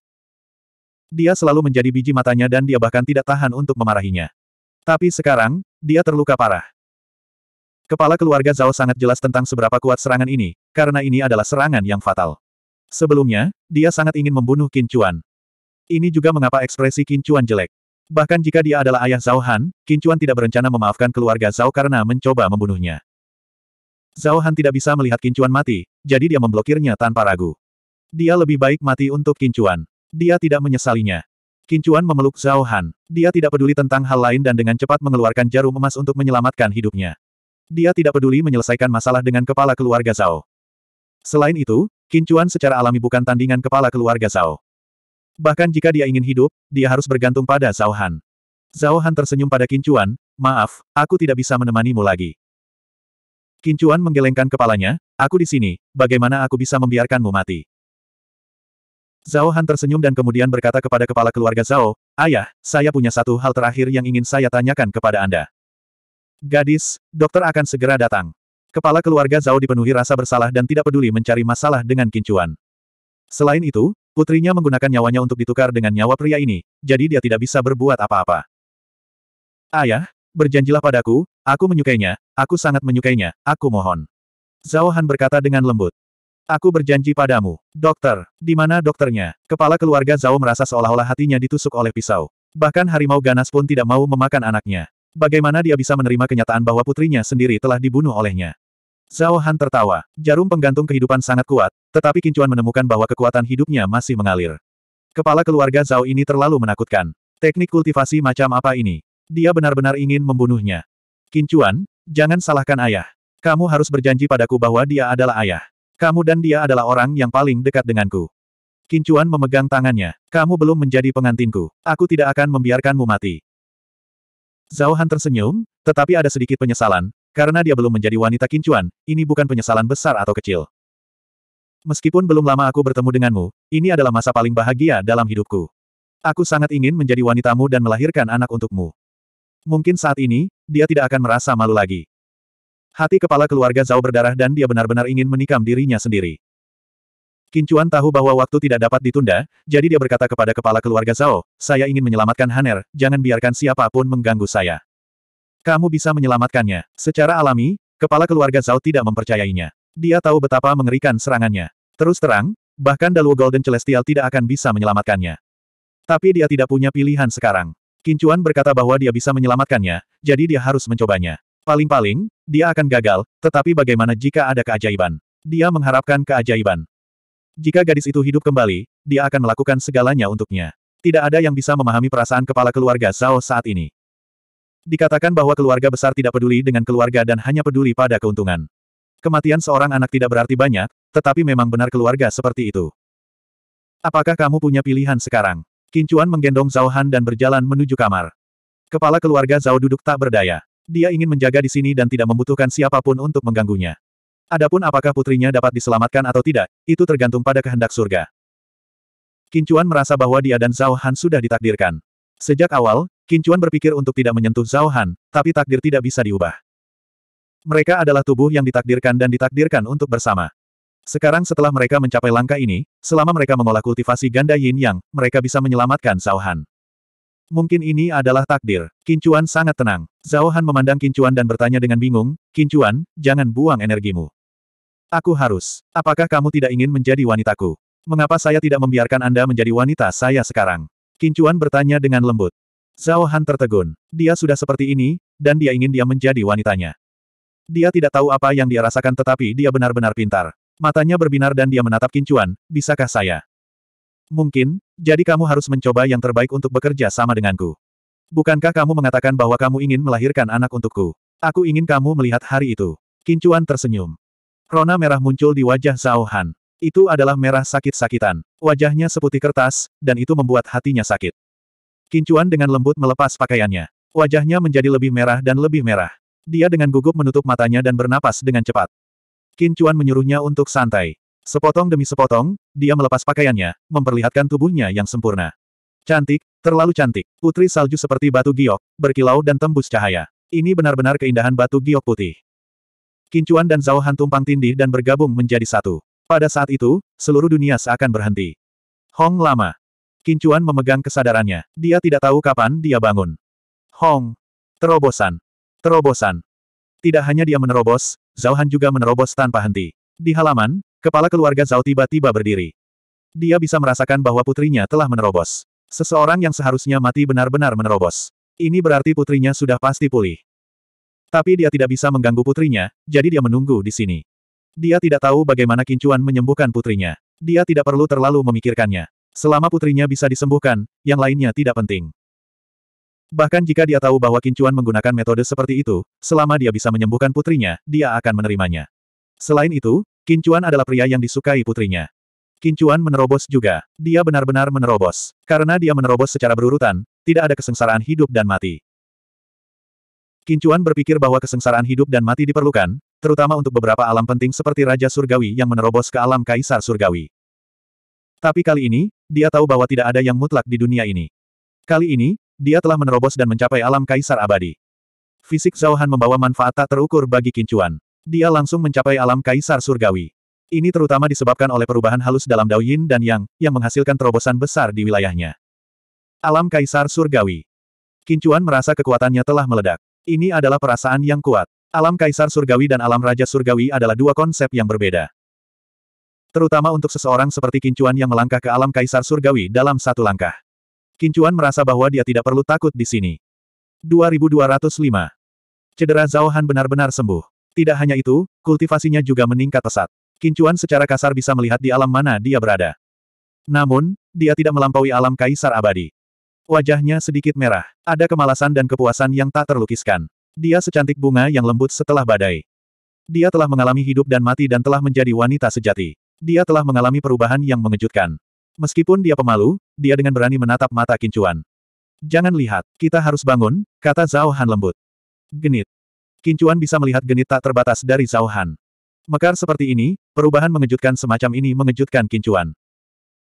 Dia selalu menjadi biji matanya dan dia bahkan tidak tahan untuk memarahinya. Tapi sekarang, dia terluka parah. Kepala keluarga Zhao sangat jelas tentang seberapa kuat serangan ini, karena ini adalah serangan yang fatal. Sebelumnya, dia sangat ingin membunuh Qin Chuan. Ini juga mengapa ekspresi Qin Chuan jelek. Bahkan jika dia adalah ayah Zhao Han, Qin Chuan tidak berencana memaafkan keluarga Zhao karena mencoba membunuhnya. Zhao Han tidak bisa melihat Qin Chuan mati, jadi dia memblokirnya tanpa ragu. Dia lebih baik mati untuk Qin Chuan. Dia tidak menyesalinya. Kincuan memeluk Zhao Han. Dia tidak peduli tentang hal lain dan dengan cepat mengeluarkan jarum emas untuk menyelamatkan hidupnya. Dia tidak peduli menyelesaikan masalah dengan kepala keluarga Zhao. Selain itu, Kincuan secara alami bukan tandingan kepala keluarga Zhao. Bahkan jika dia ingin hidup, dia harus bergantung pada Zhao Han. Zhao Han tersenyum pada Kincuan, maaf, aku tidak bisa menemanimu lagi. Kincuan menggelengkan kepalanya, aku di sini, bagaimana aku bisa membiarkanmu mati? Zhao Han tersenyum dan kemudian berkata kepada kepala keluarga Zhao, Ayah, saya punya satu hal terakhir yang ingin saya tanyakan kepada Anda. Gadis, dokter akan segera datang. Kepala keluarga Zhao dipenuhi rasa bersalah dan tidak peduli mencari masalah dengan kincuan. Selain itu, putrinya menggunakan nyawanya untuk ditukar dengan nyawa pria ini, jadi dia tidak bisa berbuat apa-apa. Ayah, berjanjilah padaku, aku menyukainya, aku sangat menyukainya, aku mohon. Zhao Han berkata dengan lembut. Aku berjanji padamu. Dokter, di mana dokternya? Kepala keluarga Zhao merasa seolah-olah hatinya ditusuk oleh pisau. Bahkan harimau ganas pun tidak mau memakan anaknya. Bagaimana dia bisa menerima kenyataan bahwa putrinya sendiri telah dibunuh olehnya? Zhao Han tertawa. Jarum penggantung kehidupan sangat kuat, tetapi Kincuan menemukan bahwa kekuatan hidupnya masih mengalir. Kepala keluarga Zhao ini terlalu menakutkan. Teknik kultivasi macam apa ini? Dia benar-benar ingin membunuhnya. Kincuan, jangan salahkan ayah. Kamu harus berjanji padaku bahwa dia adalah ayah. Kamu dan dia adalah orang yang paling dekat denganku. Kincuan memegang tangannya. Kamu belum menjadi pengantinku. Aku tidak akan membiarkanmu mati. Zhao Han tersenyum, tetapi ada sedikit penyesalan, karena dia belum menjadi wanita kincuan, ini bukan penyesalan besar atau kecil. Meskipun belum lama aku bertemu denganmu, ini adalah masa paling bahagia dalam hidupku. Aku sangat ingin menjadi wanitamu dan melahirkan anak untukmu. Mungkin saat ini, dia tidak akan merasa malu lagi. Hati kepala keluarga Zhao berdarah dan dia benar-benar ingin menikam dirinya sendiri. Kincuan tahu bahwa waktu tidak dapat ditunda, jadi dia berkata kepada kepala keluarga Zhao, saya ingin menyelamatkan Haner, jangan biarkan siapapun mengganggu saya. Kamu bisa menyelamatkannya. Secara alami, kepala keluarga Zhao tidak mempercayainya. Dia tahu betapa mengerikan serangannya. Terus terang, bahkan Daluo Golden Celestial tidak akan bisa menyelamatkannya. Tapi dia tidak punya pilihan sekarang. Kincuan berkata bahwa dia bisa menyelamatkannya, jadi dia harus mencobanya. Paling-paling, dia akan gagal, tetapi bagaimana jika ada keajaiban? Dia mengharapkan keajaiban. Jika gadis itu hidup kembali, dia akan melakukan segalanya untuknya. Tidak ada yang bisa memahami perasaan kepala keluarga Zhao saat ini. Dikatakan bahwa keluarga besar tidak peduli dengan keluarga dan hanya peduli pada keuntungan. Kematian seorang anak tidak berarti banyak, tetapi memang benar keluarga seperti itu. Apakah kamu punya pilihan sekarang? Kincuan menggendong Zhao Han dan berjalan menuju kamar. Kepala keluarga Zhao duduk tak berdaya. Dia ingin menjaga di sini dan tidak membutuhkan siapapun untuk mengganggunya. Adapun apakah putrinya dapat diselamatkan atau tidak, itu tergantung pada kehendak surga. Kincuan merasa bahwa dia dan Zhao Han sudah ditakdirkan. Sejak awal, Kincuan berpikir untuk tidak menyentuh Zhao Han, tapi takdir tidak bisa diubah. Mereka adalah tubuh yang ditakdirkan dan ditakdirkan untuk bersama. Sekarang setelah mereka mencapai langkah ini, selama mereka mengolah kultivasi ganda yin yang, mereka bisa menyelamatkan Zhao Han. Mungkin ini adalah takdir. Kincuan sangat tenang. Zhao Han memandang Kincuan dan bertanya dengan bingung, Kincuan, jangan buang energimu. Aku harus. Apakah kamu tidak ingin menjadi wanitaku? Mengapa saya tidak membiarkan Anda menjadi wanita saya sekarang? Kincuan bertanya dengan lembut. Zhao Han tertegun. Dia sudah seperti ini, dan dia ingin dia menjadi wanitanya. Dia tidak tahu apa yang dia rasakan tetapi dia benar-benar pintar. Matanya berbinar dan dia menatap Kincuan, bisakah saya? Mungkin, jadi kamu harus mencoba yang terbaik untuk bekerja sama denganku. Bukankah kamu mengatakan bahwa kamu ingin melahirkan anak untukku? Aku ingin kamu melihat hari itu. Kincuan tersenyum. Rona merah muncul di wajah Zhao Han. Itu adalah merah sakit-sakitan. Wajahnya seputih kertas, dan itu membuat hatinya sakit. Kincuan dengan lembut melepas pakaiannya. Wajahnya menjadi lebih merah dan lebih merah. Dia dengan gugup menutup matanya dan bernapas dengan cepat. Kincuan menyuruhnya untuk santai. Sepotong demi sepotong, dia melepas pakaiannya, memperlihatkan tubuhnya yang sempurna. Cantik, terlalu cantik. Putri salju seperti batu giok, berkilau dan tembus cahaya. Ini benar-benar keindahan batu giok putih. Kincuan dan Zhao Han tumpang tindih dan bergabung menjadi satu. Pada saat itu, seluruh dunia seakan berhenti. Hong lama. Kincuan memegang kesadarannya. Dia tidak tahu kapan dia bangun. Hong. Terobosan. Terobosan. Tidak hanya dia menerobos, Zhao Han juga menerobos tanpa henti. Di halaman, Kepala keluarga Zhao tiba-tiba berdiri. Dia bisa merasakan bahwa putrinya telah menerobos. Seseorang yang seharusnya mati benar-benar menerobos. Ini berarti putrinya sudah pasti pulih. Tapi dia tidak bisa mengganggu putrinya, jadi dia menunggu di sini. Dia tidak tahu bagaimana Kincuan menyembuhkan putrinya. Dia tidak perlu terlalu memikirkannya. Selama putrinya bisa disembuhkan, yang lainnya tidak penting. Bahkan jika dia tahu bahwa Kincuan menggunakan metode seperti itu, selama dia bisa menyembuhkan putrinya, dia akan menerimanya. Selain itu, Kincuan adalah pria yang disukai putrinya. Kincuan menerobos juga. Dia benar-benar menerobos. Karena dia menerobos secara berurutan, tidak ada kesengsaraan hidup dan mati. Kincuan berpikir bahwa kesengsaraan hidup dan mati diperlukan, terutama untuk beberapa alam penting seperti Raja Surgawi yang menerobos ke alam Kaisar Surgawi. Tapi kali ini, dia tahu bahwa tidak ada yang mutlak di dunia ini. Kali ini, dia telah menerobos dan mencapai alam Kaisar Abadi. Fisik Zhao membawa manfaat tak terukur bagi Kincuan. Dia langsung mencapai alam kaisar surgawi. Ini terutama disebabkan oleh perubahan halus dalam Dao Yin dan Yang, yang menghasilkan terobosan besar di wilayahnya. Alam Kaisar Surgawi Kincuan merasa kekuatannya telah meledak. Ini adalah perasaan yang kuat. Alam Kaisar Surgawi dan Alam Raja Surgawi adalah dua konsep yang berbeda. Terutama untuk seseorang seperti Kincuan yang melangkah ke Alam Kaisar Surgawi dalam satu langkah. Kincuan merasa bahwa dia tidak perlu takut di sini. 2205 Cedera Zhao benar-benar sembuh. Tidak hanya itu, kultivasinya juga meningkat pesat. Kincuan secara kasar bisa melihat di alam mana dia berada. Namun, dia tidak melampaui alam kaisar abadi. Wajahnya sedikit merah. Ada kemalasan dan kepuasan yang tak terlukiskan. Dia secantik bunga yang lembut setelah badai. Dia telah mengalami hidup dan mati dan telah menjadi wanita sejati. Dia telah mengalami perubahan yang mengejutkan. Meskipun dia pemalu, dia dengan berani menatap mata kincuan. Jangan lihat, kita harus bangun, kata Zhao Han lembut. Genit, Kincuan bisa melihat genit tak terbatas dari Zhao Han. Mekar seperti ini, perubahan mengejutkan semacam ini mengejutkan Kincuan.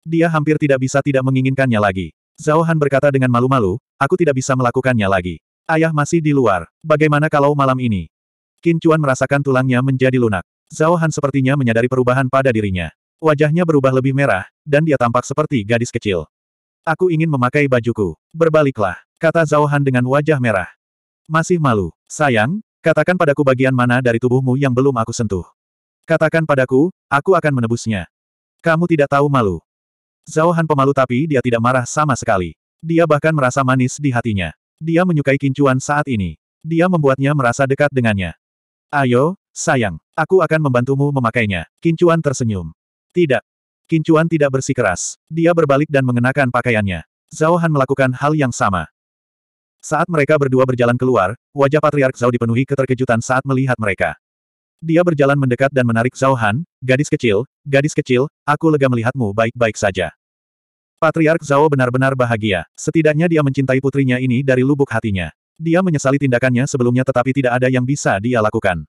Dia hampir tidak bisa tidak menginginkannya lagi. Zhao Han berkata dengan malu-malu, aku tidak bisa melakukannya lagi. Ayah masih di luar, bagaimana kalau malam ini? Kincuan merasakan tulangnya menjadi lunak. Zhao Han sepertinya menyadari perubahan pada dirinya. Wajahnya berubah lebih merah, dan dia tampak seperti gadis kecil. Aku ingin memakai bajuku. Berbaliklah, kata Zhao Han dengan wajah merah. Masih malu. Sayang, Katakan padaku bagian mana dari tubuhmu yang belum aku sentuh. Katakan padaku, aku akan menebusnya. Kamu tidak tahu malu. Zhao Han pemalu tapi dia tidak marah sama sekali. Dia bahkan merasa manis di hatinya. Dia menyukai kincuan saat ini. Dia membuatnya merasa dekat dengannya. Ayo, sayang, aku akan membantumu memakainya. Kincuan tersenyum. Tidak. Kincuan tidak bersikeras. Dia berbalik dan mengenakan pakaiannya. Zhao Han melakukan hal yang sama. Saat mereka berdua berjalan keluar, wajah Patriark Zhao dipenuhi keterkejutan saat melihat mereka. Dia berjalan mendekat dan menarik Zhao Han, gadis kecil, gadis kecil, aku lega melihatmu baik-baik saja. Patriark Zhao benar-benar bahagia, setidaknya dia mencintai putrinya ini dari lubuk hatinya. Dia menyesali tindakannya sebelumnya tetapi tidak ada yang bisa dia lakukan.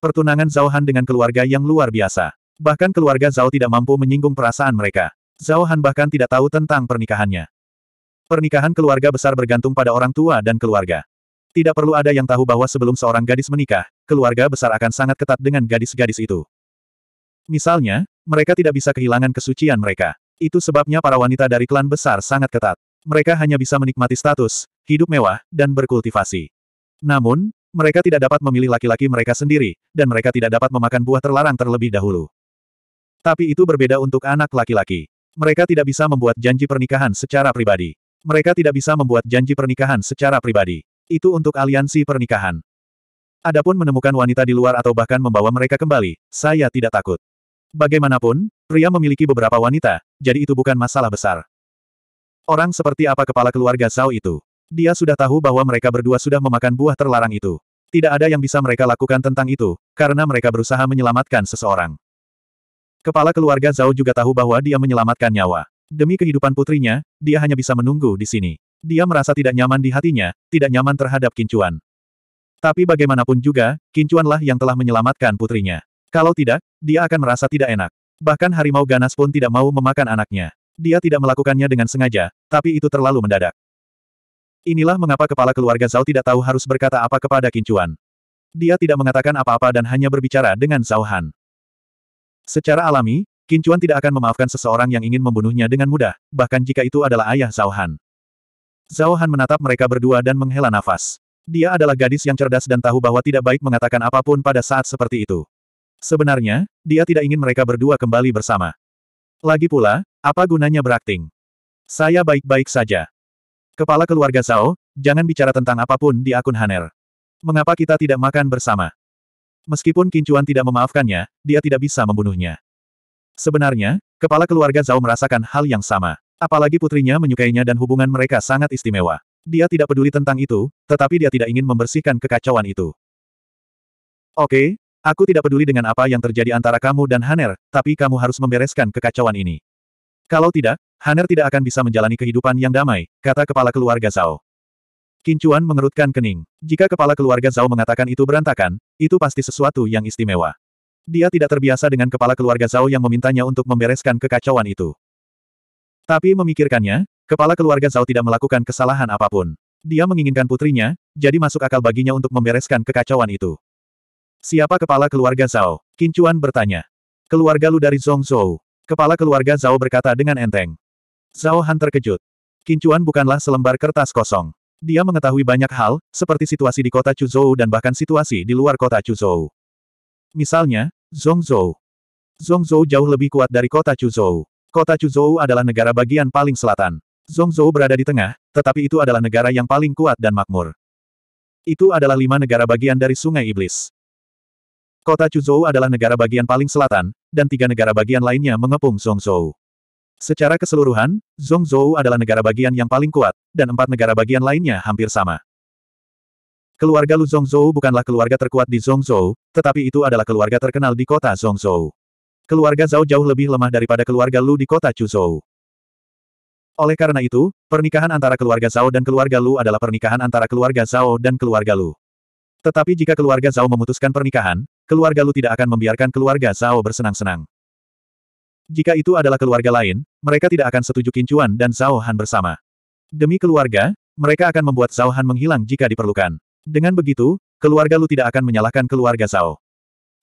Pertunangan Zhao Han dengan keluarga yang luar biasa. Bahkan keluarga Zhao tidak mampu menyinggung perasaan mereka. Zhao Han bahkan tidak tahu tentang pernikahannya. Pernikahan keluarga besar bergantung pada orang tua dan keluarga. Tidak perlu ada yang tahu bahwa sebelum seorang gadis menikah, keluarga besar akan sangat ketat dengan gadis-gadis itu. Misalnya, mereka tidak bisa kehilangan kesucian mereka. Itu sebabnya para wanita dari klan besar sangat ketat. Mereka hanya bisa menikmati status, hidup mewah, dan berkultivasi. Namun, mereka tidak dapat memilih laki-laki mereka sendiri, dan mereka tidak dapat memakan buah terlarang terlebih dahulu. Tapi itu berbeda untuk anak laki-laki. Mereka tidak bisa membuat janji pernikahan secara pribadi. Mereka tidak bisa membuat janji pernikahan secara pribadi. Itu untuk aliansi pernikahan. Adapun menemukan wanita di luar atau bahkan membawa mereka kembali, saya tidak takut. Bagaimanapun, pria memiliki beberapa wanita, jadi itu bukan masalah besar. Orang seperti apa kepala keluarga Zhao itu? Dia sudah tahu bahwa mereka berdua sudah memakan buah terlarang itu. Tidak ada yang bisa mereka lakukan tentang itu, karena mereka berusaha menyelamatkan seseorang. Kepala keluarga Zhao juga tahu bahwa dia menyelamatkan nyawa. Demi kehidupan putrinya, dia hanya bisa menunggu di sini. Dia merasa tidak nyaman di hatinya, tidak nyaman terhadap Kincuan. Tapi bagaimanapun juga, Kincuanlah yang telah menyelamatkan putrinya. Kalau tidak, dia akan merasa tidak enak. Bahkan harimau ganas pun tidak mau memakan anaknya. Dia tidak melakukannya dengan sengaja, tapi itu terlalu mendadak. Inilah mengapa kepala keluarga Zhao tidak tahu harus berkata apa kepada Kincuan. Dia tidak mengatakan apa-apa dan hanya berbicara dengan Zhao Han. Secara alami, Kincuan tidak akan memaafkan seseorang yang ingin membunuhnya dengan mudah, bahkan jika itu adalah ayah Zhao Han. Zhao Han menatap mereka berdua dan menghela nafas. Dia adalah gadis yang cerdas dan tahu bahwa tidak baik mengatakan apapun pada saat seperti itu. Sebenarnya, dia tidak ingin mereka berdua kembali bersama. Lagi pula, apa gunanya berakting? Saya baik-baik saja. Kepala keluarga Zhao, jangan bicara tentang apapun di akun Haner. Mengapa kita tidak makan bersama? Meskipun Kincuan tidak memaafkannya, dia tidak bisa membunuhnya. Sebenarnya, kepala keluarga Zhao merasakan hal yang sama. Apalagi putrinya menyukainya dan hubungan mereka sangat istimewa. Dia tidak peduli tentang itu, tetapi dia tidak ingin membersihkan kekacauan itu. Oke, aku tidak peduli dengan apa yang terjadi antara kamu dan Haner, tapi kamu harus membereskan kekacauan ini. Kalau tidak, Haner tidak akan bisa menjalani kehidupan yang damai, kata kepala keluarga Zhao. Kincuan mengerutkan kening. Jika kepala keluarga Zhao mengatakan itu berantakan, itu pasti sesuatu yang istimewa. Dia tidak terbiasa dengan kepala keluarga Zhao yang memintanya untuk membereskan kekacauan itu. Tapi memikirkannya, kepala keluarga Zhao tidak melakukan kesalahan apapun. Dia menginginkan putrinya, jadi masuk akal baginya untuk membereskan kekacauan itu. Siapa kepala keluarga Zhao? Kincuan bertanya. Keluarga Lu dari Zhongzhou. Kepala keluarga Zhao berkata dengan enteng. Zhao Han terkejut. Kincuan bukanlah selembar kertas kosong. Dia mengetahui banyak hal, seperti situasi di kota Chuzhou dan bahkan situasi di luar kota Chuzhou. Misalnya, Zhongzhou. Zhongzhou jauh lebih kuat dari kota Chuzhou. Kota Chuzhou adalah negara bagian paling selatan. Zhongzhou berada di tengah, tetapi itu adalah negara yang paling kuat dan makmur. Itu adalah lima negara bagian dari Sungai Iblis. Kota Chuzhou adalah negara bagian paling selatan, dan tiga negara bagian lainnya mengepung Zhongzhou. Secara keseluruhan, Zhongzhou adalah negara bagian yang paling kuat, dan empat negara bagian lainnya hampir sama. Keluarga Lu Zhongzhou bukanlah keluarga terkuat di Zhongzhou, tetapi itu adalah keluarga terkenal di kota Zhongzhou. Keluarga Zhao jauh lebih lemah daripada keluarga Lu di kota Chuzhou. Oleh karena itu, pernikahan antara keluarga Zhao dan keluarga Lu adalah pernikahan antara keluarga Zhao dan keluarga Lu. Tetapi jika keluarga Zhao memutuskan pernikahan, keluarga Lu tidak akan membiarkan keluarga Zhao bersenang-senang. Jika itu adalah keluarga lain, mereka tidak akan setuju Kincuan dan Zhao Han bersama. Demi keluarga, mereka akan membuat Zhao Han menghilang jika diperlukan. Dengan begitu, keluarga Lu tidak akan menyalahkan keluarga Zhao.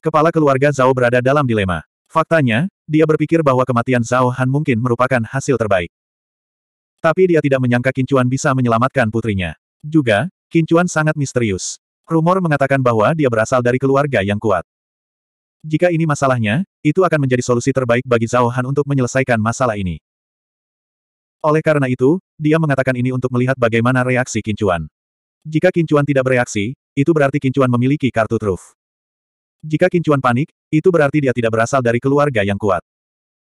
Kepala keluarga Zhao berada dalam dilema. Faktanya, dia berpikir bahwa kematian Zhao Han mungkin merupakan hasil terbaik. Tapi dia tidak menyangka Kincuan bisa menyelamatkan putrinya. Juga, Kincuan sangat misterius. Rumor mengatakan bahwa dia berasal dari keluarga yang kuat. Jika ini masalahnya, itu akan menjadi solusi terbaik bagi Zhao Han untuk menyelesaikan masalah ini. Oleh karena itu, dia mengatakan ini untuk melihat bagaimana reaksi Kincuan. Jika kincuan tidak bereaksi, itu berarti kincuan memiliki kartu truf. Jika kincuan panik, itu berarti dia tidak berasal dari keluarga yang kuat.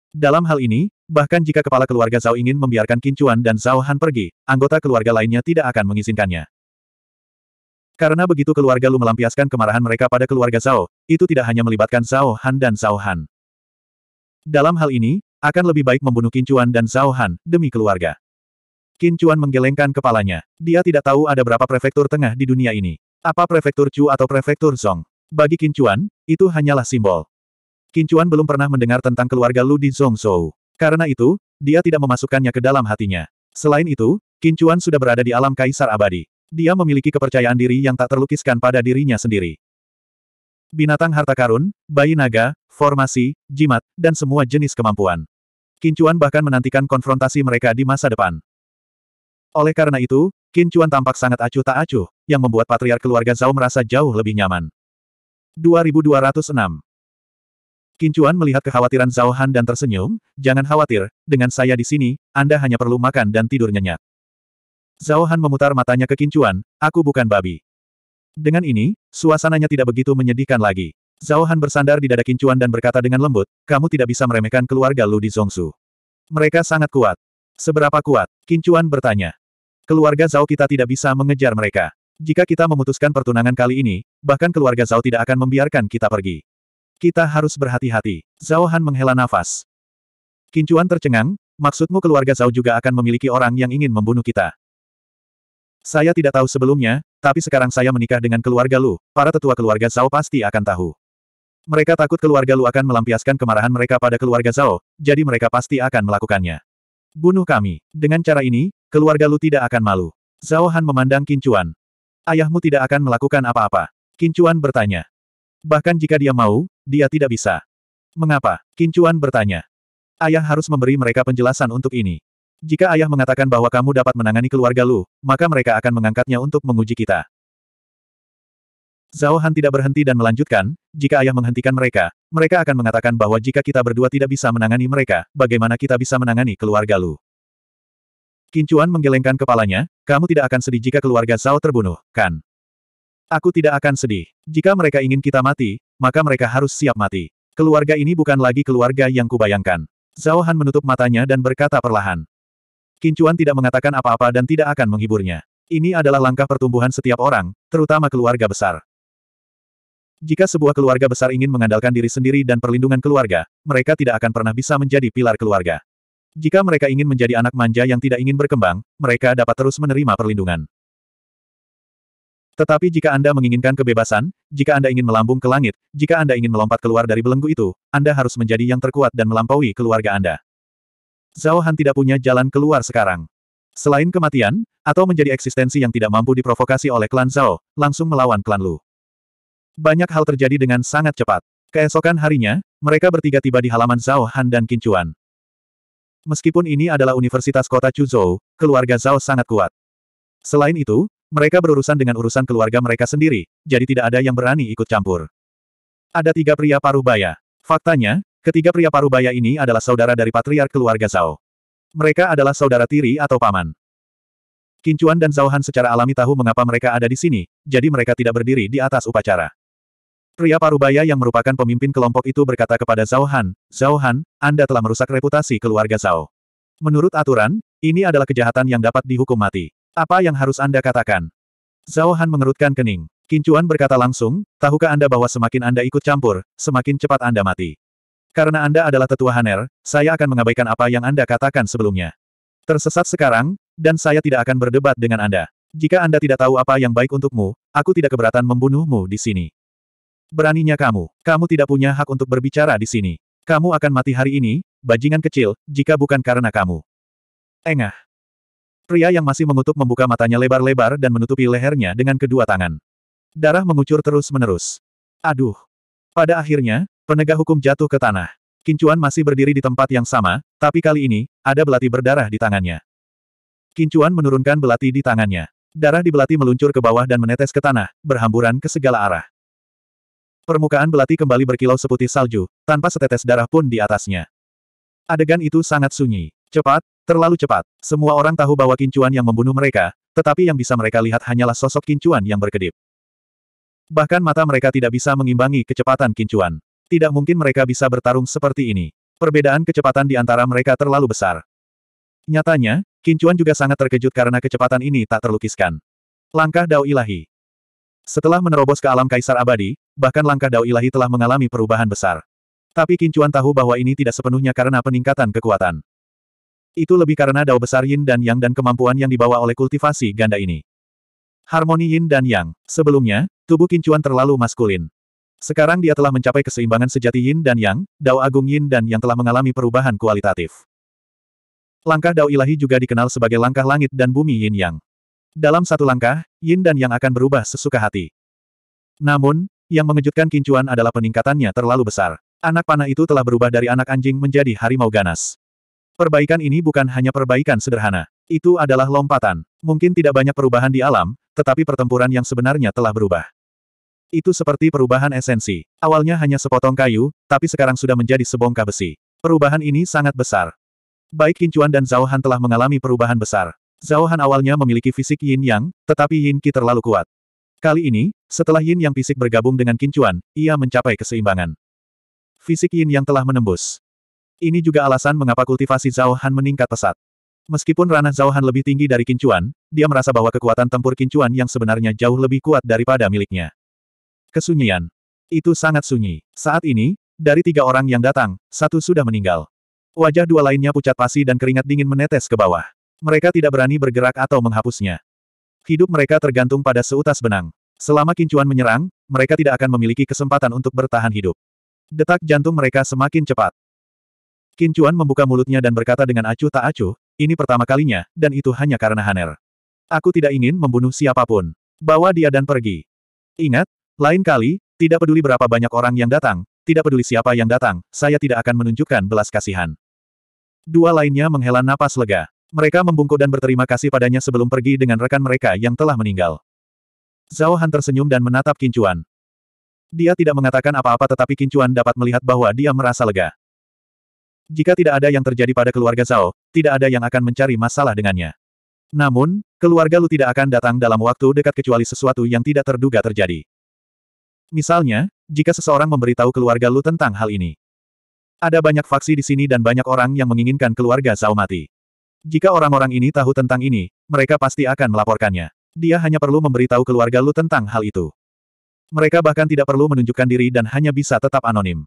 Dalam hal ini, bahkan jika kepala keluarga Zhao ingin membiarkan kincuan dan Zhao Han pergi, anggota keluarga lainnya tidak akan mengizinkannya. Karena begitu keluarga Lu melampiaskan kemarahan mereka pada keluarga Zhao, itu tidak hanya melibatkan Zhao Han dan Zhao Han. Dalam hal ini, akan lebih baik membunuh kincuan dan Zhao Han, demi keluarga. Qin Chuan menggelengkan kepalanya. Dia tidak tahu ada berapa prefektur tengah di dunia ini. Apa prefektur Chu atau prefektur Zong? Bagi Qin Chuan, itu hanyalah simbol. Qin Chuan belum pernah mendengar tentang keluarga Lu di Zhongzhou. Karena itu, dia tidak memasukkannya ke dalam hatinya. Selain itu, Qin Chuan sudah berada di alam kaisar abadi. Dia memiliki kepercayaan diri yang tak terlukiskan pada dirinya sendiri. Binatang harta karun, bayi naga, formasi, jimat, dan semua jenis kemampuan. Qin Chuan bahkan menantikan konfrontasi mereka di masa depan. Oleh karena itu, Qin Chuan tampak sangat acuh tak acuh, yang membuat patriark keluarga Zhao merasa jauh lebih nyaman. 2206 Qin Chuan melihat kekhawatiran Zhao Han dan tersenyum, jangan khawatir, dengan saya di sini, Anda hanya perlu makan dan tidur nyenyak. Zhao Han memutar matanya ke Qin Chuan, aku bukan babi. Dengan ini, suasananya tidak begitu menyedihkan lagi. Zhao Han bersandar di dada Qin Chuan dan berkata dengan lembut, kamu tidak bisa meremehkan keluarga Lu di Zongsu. Mereka sangat kuat. Seberapa kuat? Qin Chuan bertanya. Keluarga Zhao kita tidak bisa mengejar mereka. Jika kita memutuskan pertunangan kali ini, bahkan keluarga Zhao tidak akan membiarkan kita pergi. Kita harus berhati-hati. Zhao Han menghela nafas. Kincuan tercengang, maksudmu keluarga Zhao juga akan memiliki orang yang ingin membunuh kita. Saya tidak tahu sebelumnya, tapi sekarang saya menikah dengan keluarga Lu, para tetua keluarga Zhao pasti akan tahu. Mereka takut keluarga Lu akan melampiaskan kemarahan mereka pada keluarga Zhao, jadi mereka pasti akan melakukannya. Bunuh kami. Dengan cara ini, Keluarga Lu tidak akan malu. Zhao Han memandang Kincuan. Ayahmu tidak akan melakukan apa-apa. Kincuan bertanya. Bahkan jika dia mau, dia tidak bisa. Mengapa? Kincuan bertanya. Ayah harus memberi mereka penjelasan untuk ini. Jika ayah mengatakan bahwa kamu dapat menangani keluarga Lu, maka mereka akan mengangkatnya untuk menguji kita. Zhao Han tidak berhenti dan melanjutkan, jika ayah menghentikan mereka, mereka akan mengatakan bahwa jika kita berdua tidak bisa menangani mereka, bagaimana kita bisa menangani keluarga Lu? Kincuan menggelengkan kepalanya, kamu tidak akan sedih jika keluarga Zhao terbunuh, kan? Aku tidak akan sedih. Jika mereka ingin kita mati, maka mereka harus siap mati. Keluarga ini bukan lagi keluarga yang kubayangkan. Zhao Han menutup matanya dan berkata perlahan. Kincuan tidak mengatakan apa-apa dan tidak akan menghiburnya. Ini adalah langkah pertumbuhan setiap orang, terutama keluarga besar. Jika sebuah keluarga besar ingin mengandalkan diri sendiri dan perlindungan keluarga, mereka tidak akan pernah bisa menjadi pilar keluarga. Jika mereka ingin menjadi anak manja yang tidak ingin berkembang, mereka dapat terus menerima perlindungan. Tetapi jika Anda menginginkan kebebasan, jika Anda ingin melambung ke langit, jika Anda ingin melompat keluar dari belenggu itu, Anda harus menjadi yang terkuat dan melampaui keluarga Anda. Zhao Han tidak punya jalan keluar sekarang. Selain kematian, atau menjadi eksistensi yang tidak mampu diprovokasi oleh klan Zhao, langsung melawan klan Lu. Banyak hal terjadi dengan sangat cepat. Keesokan harinya, mereka bertiga tiba di halaman Zhao Han dan Kincuan. Meskipun ini adalah Universitas Kota Chuzhou, keluarga Zhao sangat kuat. Selain itu, mereka berurusan dengan urusan keluarga mereka sendiri, jadi tidak ada yang berani ikut campur. Ada tiga pria paruh baya. Faktanya, ketiga pria paruh baya ini adalah saudara dari patriark keluarga Zhao. Mereka adalah saudara tiri atau paman. Kincuan dan Zhao Han secara alami tahu mengapa mereka ada di sini, jadi mereka tidak berdiri di atas upacara. Pria Parubaya yang merupakan pemimpin kelompok itu berkata kepada Zhao Han, Zhao Han, Anda telah merusak reputasi keluarga Zhao. Menurut aturan, ini adalah kejahatan yang dapat dihukum mati. Apa yang harus Anda katakan? Zhao Han mengerutkan kening. Kincuan berkata langsung, tahukah Anda bahwa semakin Anda ikut campur, semakin cepat Anda mati. Karena Anda adalah tetua Haner, saya akan mengabaikan apa yang Anda katakan sebelumnya. Tersesat sekarang, dan saya tidak akan berdebat dengan Anda. Jika Anda tidak tahu apa yang baik untukmu, aku tidak keberatan membunuhmu di sini. Beraninya kamu, kamu tidak punya hak untuk berbicara di sini. Kamu akan mati hari ini, bajingan kecil, jika bukan karena kamu. Engah. Pria yang masih mengutuk membuka matanya lebar-lebar dan menutupi lehernya dengan kedua tangan. Darah mengucur terus-menerus. Aduh. Pada akhirnya, penegak hukum jatuh ke tanah. Kincuan masih berdiri di tempat yang sama, tapi kali ini, ada belati berdarah di tangannya. Kincuan menurunkan belati di tangannya. Darah di belati meluncur ke bawah dan menetes ke tanah, berhamburan ke segala arah. Permukaan belati kembali berkilau seputih salju, tanpa setetes darah pun di atasnya. Adegan itu sangat sunyi. Cepat, terlalu cepat. Semua orang tahu bahwa kincuan yang membunuh mereka, tetapi yang bisa mereka lihat hanyalah sosok kincuan yang berkedip. Bahkan mata mereka tidak bisa mengimbangi kecepatan kincuan. Tidak mungkin mereka bisa bertarung seperti ini. Perbedaan kecepatan di antara mereka terlalu besar. Nyatanya, Kincuan juga sangat terkejut karena kecepatan ini tak terlukiskan. Langkah Dao Ilahi. Setelah menerobos ke alam kaisar abadi, bahkan langkah Dao Ilahi telah mengalami perubahan besar. Tapi Kincuan tahu bahwa ini tidak sepenuhnya karena peningkatan kekuatan. Itu lebih karena Dao besar Yin dan Yang dan kemampuan yang dibawa oleh kultivasi ganda ini. Harmoni Yin dan Yang. Sebelumnya, tubuh Kincuan terlalu maskulin. Sekarang dia telah mencapai keseimbangan sejati Yin dan Yang, Dao Agung Yin dan Yang telah mengalami perubahan kualitatif. Langkah Dao Ilahi juga dikenal sebagai langkah langit dan bumi Yin Yang. Dalam satu langkah, Yin dan Yang akan berubah sesuka hati. Namun, yang mengejutkan Kincuan adalah peningkatannya terlalu besar. Anak panah itu telah berubah dari anak anjing menjadi harimau ganas. Perbaikan ini bukan hanya perbaikan sederhana. Itu adalah lompatan. Mungkin tidak banyak perubahan di alam, tetapi pertempuran yang sebenarnya telah berubah. Itu seperti perubahan esensi. Awalnya hanya sepotong kayu, tapi sekarang sudah menjadi sebongkah besi. Perubahan ini sangat besar. Baik Kincuan dan Zhao Han telah mengalami perubahan besar. Zhao Han awalnya memiliki fisik Yin Yang, tetapi Yin Qi terlalu kuat. Kali ini, setelah Yin Yang fisik bergabung dengan Kincuan, ia mencapai keseimbangan. Fisik Yin Yang telah menembus. Ini juga alasan mengapa kultivasi Zhao Han meningkat pesat. Meskipun ranah Zhao Han lebih tinggi dari Kincuan, dia merasa bahwa kekuatan tempur Kincuan yang sebenarnya jauh lebih kuat daripada miliknya. Kesunyian. Itu sangat sunyi. Saat ini, dari tiga orang yang datang, satu sudah meninggal. Wajah dua lainnya pucat pasi dan keringat dingin menetes ke bawah. Mereka tidak berani bergerak atau menghapusnya. Hidup mereka tergantung pada seutas benang. Selama kincuan menyerang, mereka tidak akan memiliki kesempatan untuk bertahan hidup. Detak jantung mereka semakin cepat. Kincuan membuka mulutnya dan berkata dengan acuh tak acuh, ini pertama kalinya, dan itu hanya karena Haner. Aku tidak ingin membunuh siapapun. Bawa dia dan pergi. Ingat, lain kali, tidak peduli berapa banyak orang yang datang, tidak peduli siapa yang datang, saya tidak akan menunjukkan belas kasihan. Dua lainnya menghela napas lega. Mereka membungkuk dan berterima kasih padanya sebelum pergi dengan rekan mereka yang telah meninggal. Zhao Han tersenyum dan menatap Kincuan. Dia tidak mengatakan apa-apa tetapi Kincuan dapat melihat bahwa dia merasa lega. Jika tidak ada yang terjadi pada keluarga Zhao, tidak ada yang akan mencari masalah dengannya. Namun, keluarga Lu tidak akan datang dalam waktu dekat kecuali sesuatu yang tidak terduga terjadi. Misalnya, jika seseorang memberitahu keluarga Lu tentang hal ini. Ada banyak faksi di sini dan banyak orang yang menginginkan keluarga Zhao mati. Jika orang-orang ini tahu tentang ini, mereka pasti akan melaporkannya. Dia hanya perlu memberitahu keluarga Lu tentang hal itu. Mereka bahkan tidak perlu menunjukkan diri dan hanya bisa tetap anonim.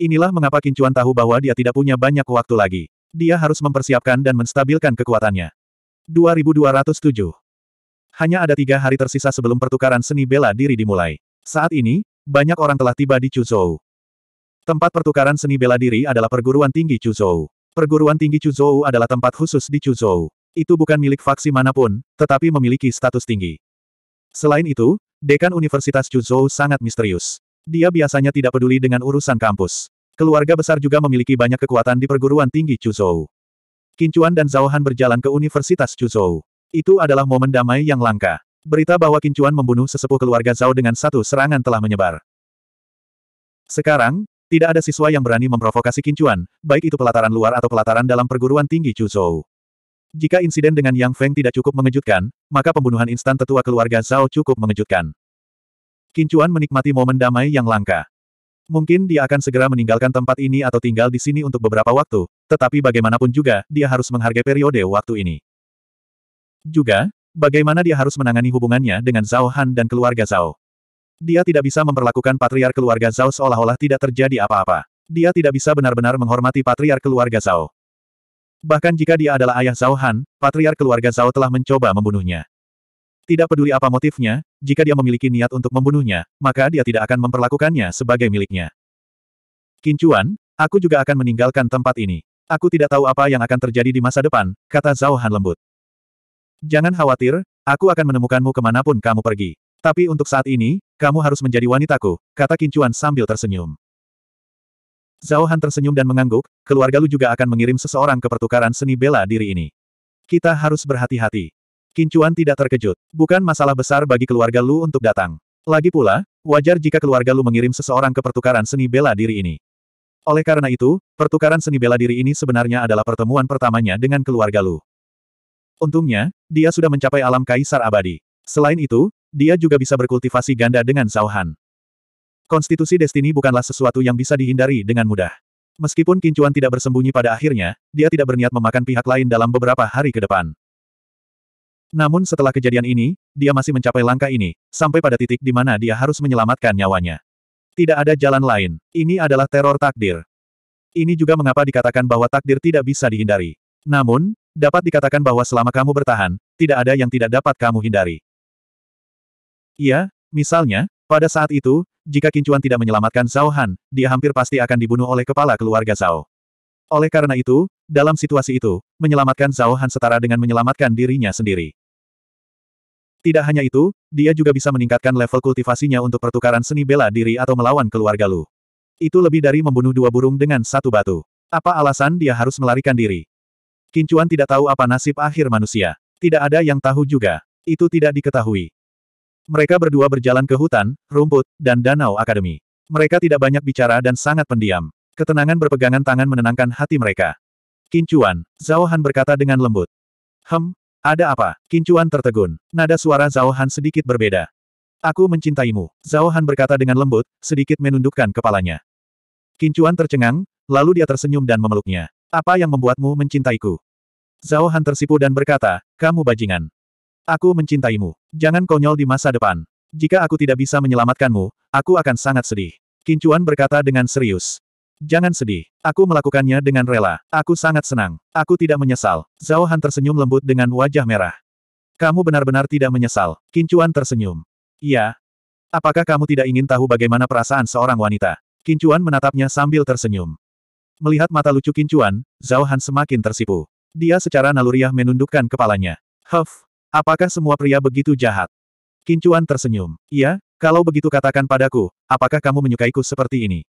Inilah mengapa Kincuan tahu bahwa dia tidak punya banyak waktu lagi. Dia harus mempersiapkan dan menstabilkan kekuatannya. 2207 Hanya ada tiga hari tersisa sebelum pertukaran seni bela diri dimulai. Saat ini, banyak orang telah tiba di Chuzhou. Tempat pertukaran seni bela diri adalah perguruan tinggi Chuzhou. Perguruan tinggi Chuzhou adalah tempat khusus di Chuzhou. Itu bukan milik faksi manapun, tetapi memiliki status tinggi. Selain itu, dekan Universitas Chuzhou sangat misterius. Dia biasanya tidak peduli dengan urusan kampus. Keluarga besar juga memiliki banyak kekuatan di perguruan tinggi Chuzhou. Kincuan dan Zhao berjalan ke Universitas Chuzhou. Itu adalah momen damai yang langka. Berita bahwa Kincuan membunuh sesepuh keluarga Zhao dengan satu serangan telah menyebar. Sekarang, tidak ada siswa yang berani memprovokasi kincuan, baik itu pelataran luar atau pelataran dalam perguruan tinggi Chuzhou. Jika insiden dengan Yang Feng tidak cukup mengejutkan, maka pembunuhan instan tetua keluarga Zhao cukup mengejutkan. Kincuan menikmati momen damai yang langka. Mungkin dia akan segera meninggalkan tempat ini atau tinggal di sini untuk beberapa waktu, tetapi bagaimanapun juga, dia harus menghargai periode waktu ini. Juga, bagaimana dia harus menangani hubungannya dengan Zhao Han dan keluarga Zhao. Dia tidak bisa memperlakukan patriar keluarga Zhao seolah-olah tidak terjadi apa-apa. Dia tidak bisa benar-benar menghormati patriar keluarga Zhao. Bahkan jika dia adalah ayah Zhao Han, patriar keluarga Zhao telah mencoba membunuhnya. Tidak peduli apa motifnya, jika dia memiliki niat untuk membunuhnya, maka dia tidak akan memperlakukannya sebagai miliknya. Kincuan, aku juga akan meninggalkan tempat ini. Aku tidak tahu apa yang akan terjadi di masa depan, kata Zhao Han lembut. Jangan khawatir, aku akan menemukanmu kemanapun kamu pergi. Tapi untuk saat ini, kamu harus menjadi wanitaku, kata Kincuan sambil tersenyum. Zhao Han tersenyum dan mengangguk, keluarga lu juga akan mengirim seseorang ke pertukaran seni bela diri ini. Kita harus berhati-hati. Kincuan tidak terkejut. Bukan masalah besar bagi keluarga lu untuk datang. Lagi pula, wajar jika keluarga lu mengirim seseorang ke pertukaran seni bela diri ini. Oleh karena itu, pertukaran seni bela diri ini sebenarnya adalah pertemuan pertamanya dengan keluarga lu. Untungnya, dia sudah mencapai alam kaisar abadi. Selain itu, dia juga bisa berkultivasi ganda dengan Zhao Konstitusi Destiny bukanlah sesuatu yang bisa dihindari dengan mudah. Meskipun Kincuan tidak bersembunyi pada akhirnya, dia tidak berniat memakan pihak lain dalam beberapa hari ke depan. Namun setelah kejadian ini, dia masih mencapai langkah ini, sampai pada titik di mana dia harus menyelamatkan nyawanya. Tidak ada jalan lain. Ini adalah teror takdir. Ini juga mengapa dikatakan bahwa takdir tidak bisa dihindari. Namun, dapat dikatakan bahwa selama kamu bertahan, tidak ada yang tidak dapat kamu hindari. Iya, misalnya, pada saat itu, jika Kincuan tidak menyelamatkan Zhao Han, dia hampir pasti akan dibunuh oleh kepala keluarga Zhao. Oleh karena itu, dalam situasi itu, menyelamatkan Zhao Han setara dengan menyelamatkan dirinya sendiri. Tidak hanya itu, dia juga bisa meningkatkan level kultivasinya untuk pertukaran seni bela diri atau melawan keluarga Lu. Itu lebih dari membunuh dua burung dengan satu batu. Apa alasan dia harus melarikan diri? Kincuan tidak tahu apa nasib akhir manusia. Tidak ada yang tahu juga. Itu tidak diketahui. Mereka berdua berjalan ke hutan, rumput, dan danau akademi. Mereka tidak banyak bicara dan sangat pendiam. Ketenangan berpegangan tangan menenangkan hati mereka. Kincuan, Zhao Han berkata dengan lembut. Hem, ada apa? Kincuan tertegun. Nada suara Zhao Han sedikit berbeda. Aku mencintaimu. Zhao Han berkata dengan lembut, sedikit menundukkan kepalanya. Kincuan tercengang, lalu dia tersenyum dan memeluknya. Apa yang membuatmu mencintaiku? Zhao Han tersipu dan berkata, kamu bajingan. Aku mencintaimu. Jangan konyol di masa depan. Jika aku tidak bisa menyelamatkanmu, aku akan sangat sedih. Kincuan berkata dengan serius. Jangan sedih. Aku melakukannya dengan rela. Aku sangat senang. Aku tidak menyesal. Zhao Han tersenyum lembut dengan wajah merah. Kamu benar-benar tidak menyesal. Kincuan tersenyum. Iya. Apakah kamu tidak ingin tahu bagaimana perasaan seorang wanita? Kincuan menatapnya sambil tersenyum. Melihat mata lucu Kincuan, Zhao Han semakin tersipu. Dia secara naluriah menundukkan kepalanya. Huff, Apakah semua pria begitu jahat? Kincuan tersenyum. Iya, kalau begitu katakan padaku, apakah kamu menyukaiku seperti ini?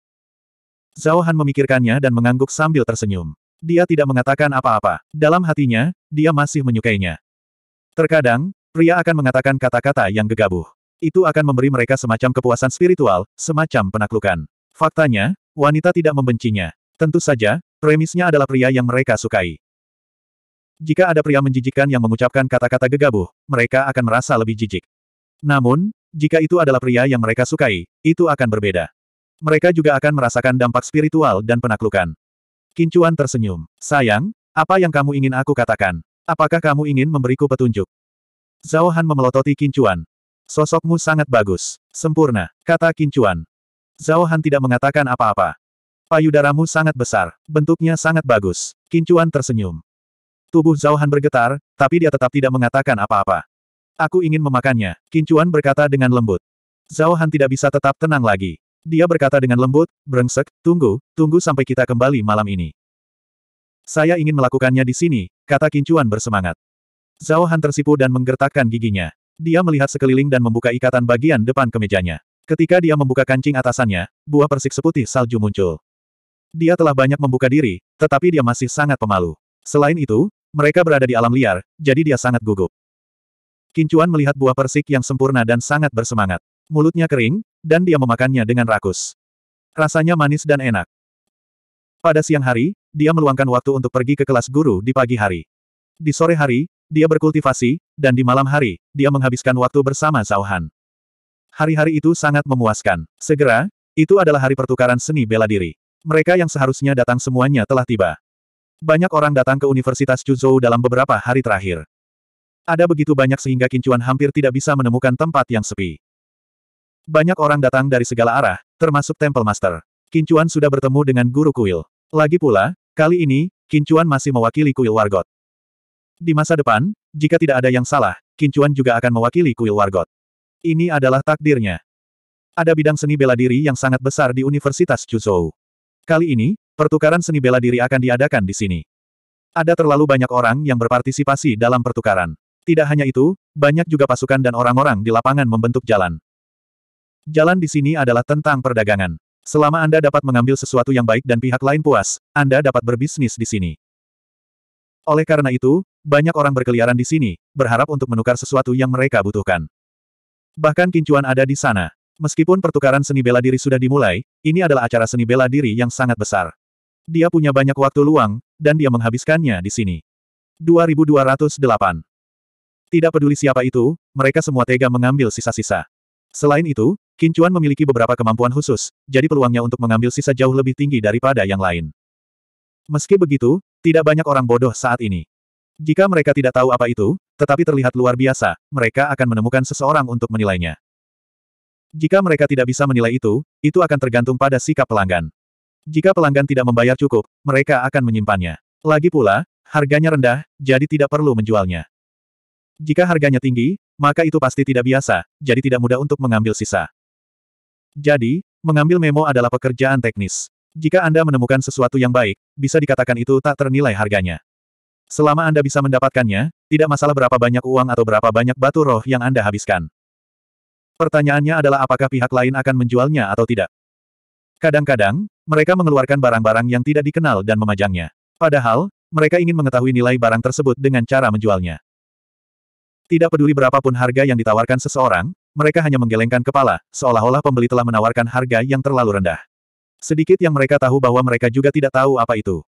Zhao Han memikirkannya dan mengangguk sambil tersenyum. Dia tidak mengatakan apa-apa. Dalam hatinya, dia masih menyukainya. Terkadang, pria akan mengatakan kata-kata yang gegabah. Itu akan memberi mereka semacam kepuasan spiritual, semacam penaklukan. Faktanya, wanita tidak membencinya. Tentu saja, premisnya adalah pria yang mereka sukai. Jika ada pria menjijikkan yang mengucapkan kata-kata gegabah, mereka akan merasa lebih jijik. Namun, jika itu adalah pria yang mereka sukai, itu akan berbeda. Mereka juga akan merasakan dampak spiritual dan penaklukan. Kincuan tersenyum. Sayang, apa yang kamu ingin aku katakan? Apakah kamu ingin memberiku petunjuk? Zhao Han memelototi Kincuan. Sosokmu sangat bagus. Sempurna, kata Kincuan. Zhao Han tidak mengatakan apa-apa. Payudaramu sangat besar, bentuknya sangat bagus. Kincuan tersenyum. Tubuh Zhao Han bergetar, tapi dia tetap tidak mengatakan apa-apa. Aku ingin memakannya, Kincuan berkata dengan lembut. Zhao Han tidak bisa tetap tenang lagi. Dia berkata dengan lembut, berengsek, tunggu, tunggu sampai kita kembali malam ini. Saya ingin melakukannya di sini, kata Kincuan bersemangat. Zhao Han tersipu dan menggertakkan giginya. Dia melihat sekeliling dan membuka ikatan bagian depan kemejanya. Ketika dia membuka kancing atasannya, buah persik seputih salju muncul. Dia telah banyak membuka diri, tetapi dia masih sangat pemalu. Selain itu, mereka berada di alam liar, jadi dia sangat gugup. Kincuan melihat buah persik yang sempurna dan sangat bersemangat. Mulutnya kering, dan dia memakannya dengan rakus. Rasanya manis dan enak. Pada siang hari, dia meluangkan waktu untuk pergi ke kelas guru di pagi hari. Di sore hari, dia berkultivasi, dan di malam hari, dia menghabiskan waktu bersama Zauhan. Hari-hari itu sangat memuaskan. Segera, itu adalah hari pertukaran seni bela diri. Mereka yang seharusnya datang semuanya telah tiba. Banyak orang datang ke Universitas Chuzhou dalam beberapa hari terakhir. Ada begitu banyak sehingga Kincuan hampir tidak bisa menemukan tempat yang sepi. Banyak orang datang dari segala arah, termasuk Temple Master. Kincuan sudah bertemu dengan guru kuil. Lagi pula, kali ini, Kincuan masih mewakili kuil Wargot. Di masa depan, jika tidak ada yang salah, Kincuan juga akan mewakili kuil Wargot. Ini adalah takdirnya. Ada bidang seni bela diri yang sangat besar di Universitas Chuzhou. Kali ini, Pertukaran seni bela diri akan diadakan di sini. Ada terlalu banyak orang yang berpartisipasi dalam pertukaran. Tidak hanya itu, banyak juga pasukan dan orang-orang di lapangan membentuk jalan. Jalan di sini adalah tentang perdagangan. Selama Anda dapat mengambil sesuatu yang baik dan pihak lain puas, Anda dapat berbisnis di sini. Oleh karena itu, banyak orang berkeliaran di sini, berharap untuk menukar sesuatu yang mereka butuhkan. Bahkan kincuan ada di sana. Meskipun pertukaran seni bela diri sudah dimulai, ini adalah acara seni bela diri yang sangat besar. Dia punya banyak waktu luang, dan dia menghabiskannya di sini. 2208. Tidak peduli siapa itu, mereka semua tega mengambil sisa-sisa. Selain itu, Kincuan memiliki beberapa kemampuan khusus, jadi peluangnya untuk mengambil sisa jauh lebih tinggi daripada yang lain. Meski begitu, tidak banyak orang bodoh saat ini. Jika mereka tidak tahu apa itu, tetapi terlihat luar biasa, mereka akan menemukan seseorang untuk menilainya. Jika mereka tidak bisa menilai itu, itu akan tergantung pada sikap pelanggan. Jika pelanggan tidak membayar cukup, mereka akan menyimpannya. Lagi pula, harganya rendah, jadi tidak perlu menjualnya. Jika harganya tinggi, maka itu pasti tidak biasa, jadi tidak mudah untuk mengambil sisa. Jadi, mengambil memo adalah pekerjaan teknis. Jika Anda menemukan sesuatu yang baik, bisa dikatakan itu tak ternilai harganya. Selama Anda bisa mendapatkannya, tidak masalah berapa banyak uang atau berapa banyak batu roh yang Anda habiskan. Pertanyaannya adalah apakah pihak lain akan menjualnya atau tidak. Kadang-kadang, mereka mengeluarkan barang-barang yang tidak dikenal dan memajangnya. Padahal, mereka ingin mengetahui nilai barang tersebut dengan cara menjualnya. Tidak peduli berapapun harga yang ditawarkan seseorang, mereka hanya menggelengkan kepala, seolah-olah pembeli telah menawarkan harga yang terlalu rendah. Sedikit yang mereka tahu bahwa mereka juga tidak tahu apa itu.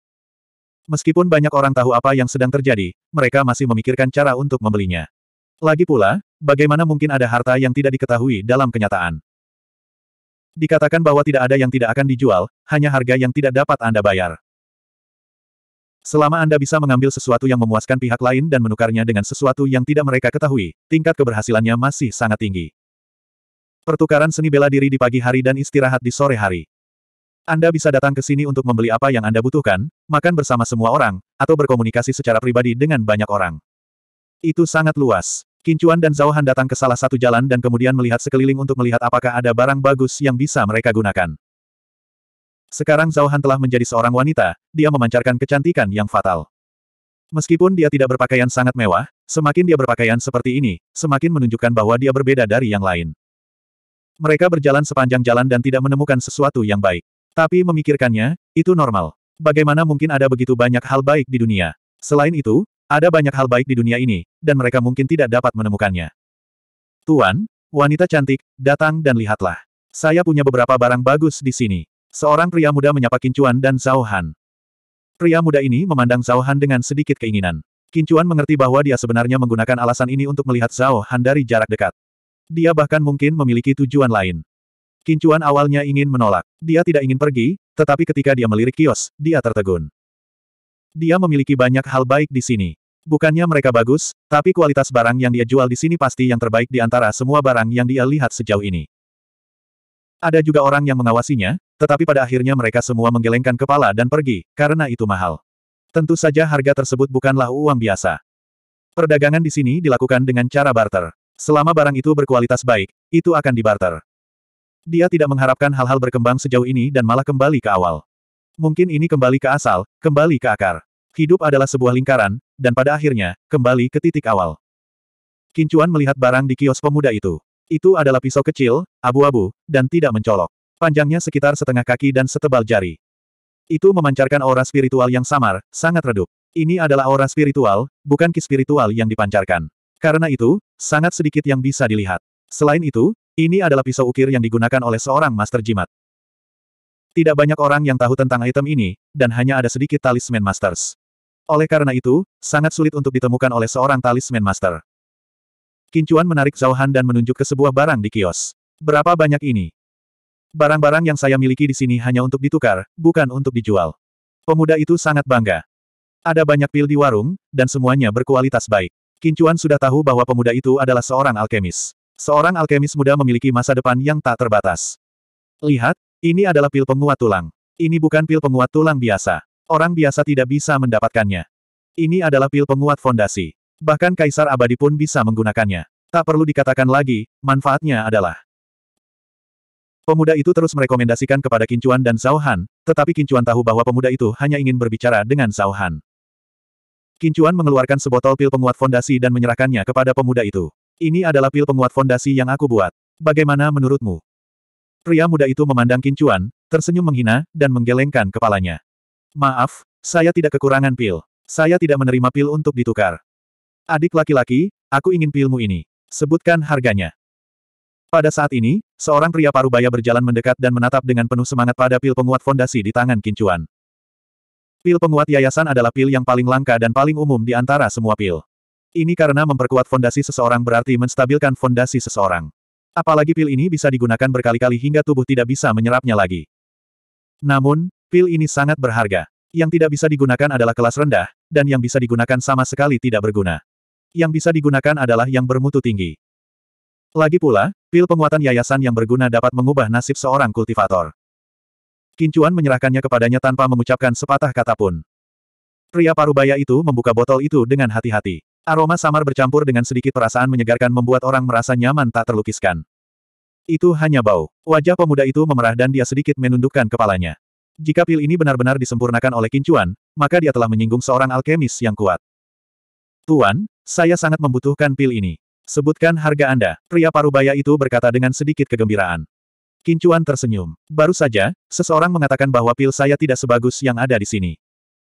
Meskipun banyak orang tahu apa yang sedang terjadi, mereka masih memikirkan cara untuk membelinya. Lagi pula, bagaimana mungkin ada harta yang tidak diketahui dalam kenyataan? Dikatakan bahwa tidak ada yang tidak akan dijual, hanya harga yang tidak dapat Anda bayar. Selama Anda bisa mengambil sesuatu yang memuaskan pihak lain dan menukarnya dengan sesuatu yang tidak mereka ketahui, tingkat keberhasilannya masih sangat tinggi. Pertukaran seni bela diri di pagi hari dan istirahat di sore hari. Anda bisa datang ke sini untuk membeli apa yang Anda butuhkan, makan bersama semua orang, atau berkomunikasi secara pribadi dengan banyak orang. Itu sangat luas. Kincuan dan Zhao datang ke salah satu jalan dan kemudian melihat sekeliling untuk melihat apakah ada barang bagus yang bisa mereka gunakan. Sekarang Zhao telah menjadi seorang wanita, dia memancarkan kecantikan yang fatal. Meskipun dia tidak berpakaian sangat mewah, semakin dia berpakaian seperti ini, semakin menunjukkan bahwa dia berbeda dari yang lain. Mereka berjalan sepanjang jalan dan tidak menemukan sesuatu yang baik. Tapi memikirkannya, itu normal. Bagaimana mungkin ada begitu banyak hal baik di dunia? Selain itu, ada banyak hal baik di dunia ini, dan mereka mungkin tidak dapat menemukannya. Tuan, wanita cantik, datang dan lihatlah. Saya punya beberapa barang bagus di sini. Seorang pria muda menyapa Kincuan dan Zhao Han. Pria muda ini memandang Zhao Han dengan sedikit keinginan. Kincuan mengerti bahwa dia sebenarnya menggunakan alasan ini untuk melihat Zhao Han dari jarak dekat. Dia bahkan mungkin memiliki tujuan lain. Kincuan awalnya ingin menolak. Dia tidak ingin pergi, tetapi ketika dia melirik kios, dia tertegun. Dia memiliki banyak hal baik di sini. Bukannya mereka bagus, tapi kualitas barang yang dia jual di sini pasti yang terbaik di antara semua barang yang dia lihat sejauh ini. Ada juga orang yang mengawasinya, tetapi pada akhirnya mereka semua menggelengkan kepala dan pergi, karena itu mahal. Tentu saja harga tersebut bukanlah uang biasa. Perdagangan di sini dilakukan dengan cara barter. Selama barang itu berkualitas baik, itu akan dibarter. Dia tidak mengharapkan hal-hal berkembang sejauh ini dan malah kembali ke awal. Mungkin ini kembali ke asal, kembali ke akar. Hidup adalah sebuah lingkaran, dan pada akhirnya, kembali ke titik awal. Kincuan melihat barang di kios pemuda itu. Itu adalah pisau kecil, abu-abu, dan tidak mencolok. Panjangnya sekitar setengah kaki dan setebal jari. Itu memancarkan aura spiritual yang samar, sangat redup. Ini adalah aura spiritual, bukan ki spiritual yang dipancarkan. Karena itu, sangat sedikit yang bisa dilihat. Selain itu, ini adalah pisau ukir yang digunakan oleh seorang master jimat. Tidak banyak orang yang tahu tentang item ini, dan hanya ada sedikit talisman masters. Oleh karena itu, sangat sulit untuk ditemukan oleh seorang talisman master. Kincuan menarik Zhao Han dan menunjuk ke sebuah barang di kios. Berapa banyak ini? Barang-barang yang saya miliki di sini hanya untuk ditukar, bukan untuk dijual. Pemuda itu sangat bangga. Ada banyak pil di warung, dan semuanya berkualitas baik. Kincuan sudah tahu bahwa pemuda itu adalah seorang alkemis. Seorang alkemis muda memiliki masa depan yang tak terbatas. Lihat, ini adalah pil penguat tulang. Ini bukan pil penguat tulang biasa orang biasa tidak bisa mendapatkannya. Ini adalah pil penguat fondasi. Bahkan Kaisar Abadi pun bisa menggunakannya. Tak perlu dikatakan lagi, manfaatnya adalah. Pemuda itu terus merekomendasikan kepada Kincuan dan Zhao Han, tetapi Kincuan tahu bahwa pemuda itu hanya ingin berbicara dengan Zhao Han. Kincuan mengeluarkan sebotol pil penguat fondasi dan menyerahkannya kepada pemuda itu. Ini adalah pil penguat fondasi yang aku buat. Bagaimana menurutmu? Pria muda itu memandang Kincuan, tersenyum menghina, dan menggelengkan kepalanya. Maaf, saya tidak kekurangan pil. Saya tidak menerima pil untuk ditukar. Adik laki-laki, aku ingin pilmu ini. Sebutkan harganya. Pada saat ini, seorang pria parubaya berjalan mendekat dan menatap dengan penuh semangat pada pil penguat fondasi di tangan Kincuan. Pil penguat yayasan adalah pil yang paling langka dan paling umum di antara semua pil. Ini karena memperkuat fondasi seseorang berarti menstabilkan fondasi seseorang. Apalagi pil ini bisa digunakan berkali-kali hingga tubuh tidak bisa menyerapnya lagi. Namun, Pil ini sangat berharga. Yang tidak bisa digunakan adalah kelas rendah, dan yang bisa digunakan sama sekali tidak berguna. Yang bisa digunakan adalah yang bermutu tinggi. Lagi pula, pil penguatan yayasan yang berguna dapat mengubah nasib seorang kultivator. Kincuan menyerahkannya kepadanya tanpa mengucapkan sepatah kata pun. Pria parubaya itu membuka botol itu dengan hati-hati. Aroma samar bercampur dengan sedikit perasaan menyegarkan membuat orang merasa nyaman tak terlukiskan. Itu hanya bau. Wajah pemuda itu memerah dan dia sedikit menundukkan kepalanya. Jika pil ini benar-benar disempurnakan oleh Kincuan, maka dia telah menyinggung seorang alkemis yang kuat. Tuan, saya sangat membutuhkan pil ini. Sebutkan harga Anda, pria parubaya itu berkata dengan sedikit kegembiraan. Kincuan tersenyum. Baru saja, seseorang mengatakan bahwa pil saya tidak sebagus yang ada di sini.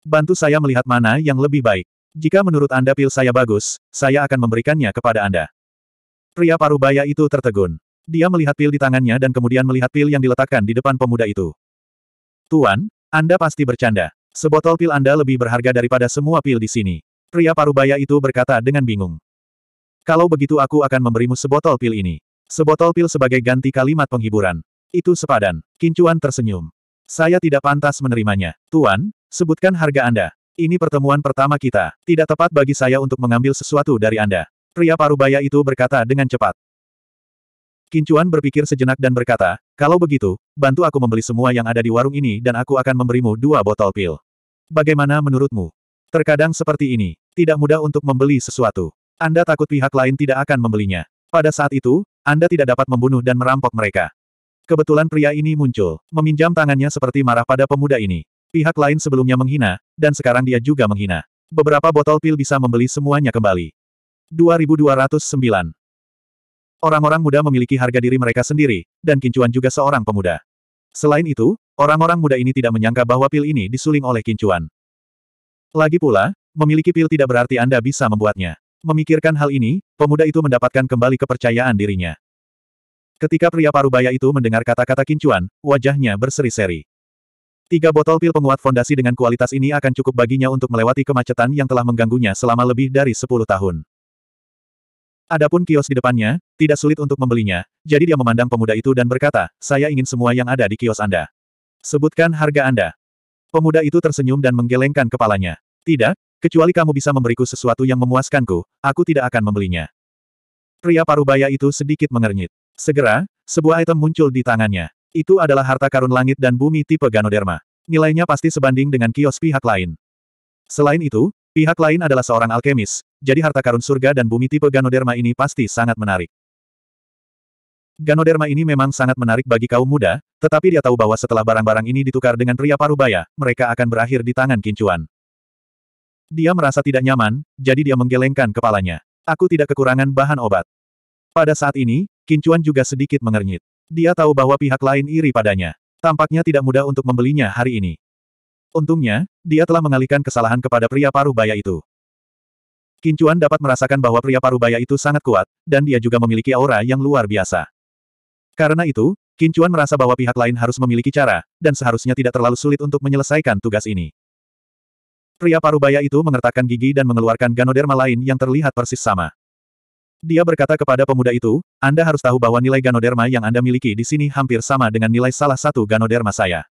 Bantu saya melihat mana yang lebih baik. Jika menurut Anda pil saya bagus, saya akan memberikannya kepada Anda. Pria parubaya itu tertegun. Dia melihat pil di tangannya dan kemudian melihat pil yang diletakkan di depan pemuda itu. Tuan, Anda pasti bercanda. Sebotol pil Anda lebih berharga daripada semua pil di sini. Pria parubaya itu berkata dengan bingung. Kalau begitu aku akan memberimu sebotol pil ini. Sebotol pil sebagai ganti kalimat penghiburan. Itu sepadan. Kincuan tersenyum. Saya tidak pantas menerimanya. Tuan, sebutkan harga Anda. Ini pertemuan pertama kita. Tidak tepat bagi saya untuk mengambil sesuatu dari Anda. Pria parubaya itu berkata dengan cepat. Kincuan berpikir sejenak dan berkata, kalau begitu, bantu aku membeli semua yang ada di warung ini dan aku akan memberimu dua botol pil. Bagaimana menurutmu? Terkadang seperti ini, tidak mudah untuk membeli sesuatu. Anda takut pihak lain tidak akan membelinya. Pada saat itu, Anda tidak dapat membunuh dan merampok mereka. Kebetulan pria ini muncul, meminjam tangannya seperti marah pada pemuda ini. Pihak lain sebelumnya menghina, dan sekarang dia juga menghina. Beberapa botol pil bisa membeli semuanya kembali. 2209 Orang-orang muda memiliki harga diri mereka sendiri, dan Kincuan juga seorang pemuda. Selain itu, orang-orang muda ini tidak menyangka bahwa pil ini disuling oleh Kincuan. Lagi pula, memiliki pil tidak berarti Anda bisa membuatnya. Memikirkan hal ini, pemuda itu mendapatkan kembali kepercayaan dirinya. Ketika pria parubaya itu mendengar kata-kata Kincuan, wajahnya berseri-seri. Tiga botol pil penguat fondasi dengan kualitas ini akan cukup baginya untuk melewati kemacetan yang telah mengganggunya selama lebih dari 10 tahun. Adapun kios di depannya, tidak sulit untuk membelinya, jadi dia memandang pemuda itu dan berkata, saya ingin semua yang ada di kios Anda. Sebutkan harga Anda. Pemuda itu tersenyum dan menggelengkan kepalanya. Tidak, kecuali kamu bisa memberiku sesuatu yang memuaskanku, aku tidak akan membelinya. Pria parubaya itu sedikit mengernyit. Segera, sebuah item muncul di tangannya. Itu adalah harta karun langit dan bumi tipe Ganoderma. Nilainya pasti sebanding dengan kios pihak lain. Selain itu, Pihak lain adalah seorang alkemis, jadi harta karun surga dan bumi tipe Ganoderma ini pasti sangat menarik. Ganoderma ini memang sangat menarik bagi kaum muda, tetapi dia tahu bahwa setelah barang-barang ini ditukar dengan pria parubaya, mereka akan berakhir di tangan kincuan. Dia merasa tidak nyaman, jadi dia menggelengkan kepalanya. Aku tidak kekurangan bahan obat. Pada saat ini, kincuan juga sedikit mengernyit. Dia tahu bahwa pihak lain iri padanya. Tampaknya tidak mudah untuk membelinya hari ini. Untungnya, dia telah mengalihkan kesalahan kepada pria paruh baya itu. Kincuan dapat merasakan bahwa pria paruh baya itu sangat kuat, dan dia juga memiliki aura yang luar biasa. Karena itu, Kincuan merasa bahwa pihak lain harus memiliki cara, dan seharusnya tidak terlalu sulit untuk menyelesaikan tugas ini. Pria paruh baya itu mengertakkan gigi dan mengeluarkan ganoderma lain yang terlihat persis sama. Dia berkata kepada pemuda itu, Anda harus tahu bahwa nilai ganoderma yang Anda miliki di sini hampir sama dengan nilai salah satu ganoderma saya.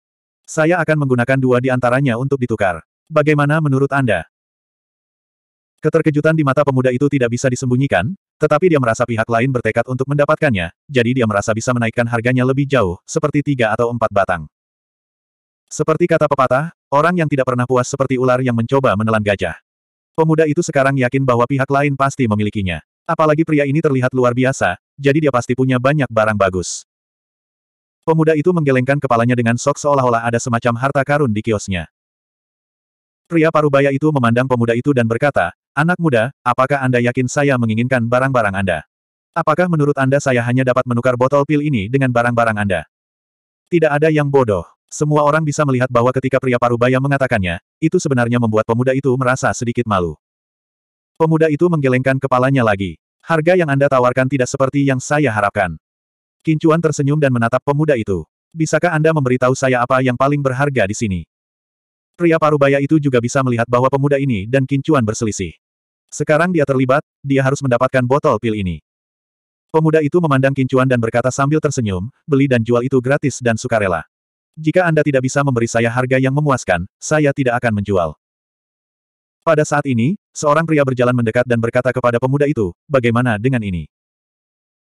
Saya akan menggunakan dua di antaranya untuk ditukar. Bagaimana menurut Anda? Keterkejutan di mata pemuda itu tidak bisa disembunyikan, tetapi dia merasa pihak lain bertekad untuk mendapatkannya, jadi dia merasa bisa menaikkan harganya lebih jauh, seperti tiga atau empat batang. Seperti kata pepatah, orang yang tidak pernah puas seperti ular yang mencoba menelan gajah. Pemuda itu sekarang yakin bahwa pihak lain pasti memilikinya. Apalagi pria ini terlihat luar biasa, jadi dia pasti punya banyak barang bagus. Pemuda itu menggelengkan kepalanya dengan sok seolah-olah ada semacam harta karun di kiosnya. Pria parubaya itu memandang pemuda itu dan berkata, Anak muda, apakah Anda yakin saya menginginkan barang-barang Anda? Apakah menurut Anda saya hanya dapat menukar botol pil ini dengan barang-barang Anda? Tidak ada yang bodoh. Semua orang bisa melihat bahwa ketika pria parubaya mengatakannya, itu sebenarnya membuat pemuda itu merasa sedikit malu. Pemuda itu menggelengkan kepalanya lagi. Harga yang Anda tawarkan tidak seperti yang saya harapkan. Kincuan tersenyum dan menatap pemuda itu. Bisakah Anda memberitahu saya apa yang paling berharga di sini? Pria parubaya itu juga bisa melihat bahwa pemuda ini dan Kincuan berselisih. Sekarang dia terlibat, dia harus mendapatkan botol pil ini. Pemuda itu memandang Kincuan dan berkata sambil tersenyum, beli dan jual itu gratis dan sukarela. Jika Anda tidak bisa memberi saya harga yang memuaskan, saya tidak akan menjual. Pada saat ini, seorang pria berjalan mendekat dan berkata kepada pemuda itu, bagaimana dengan ini?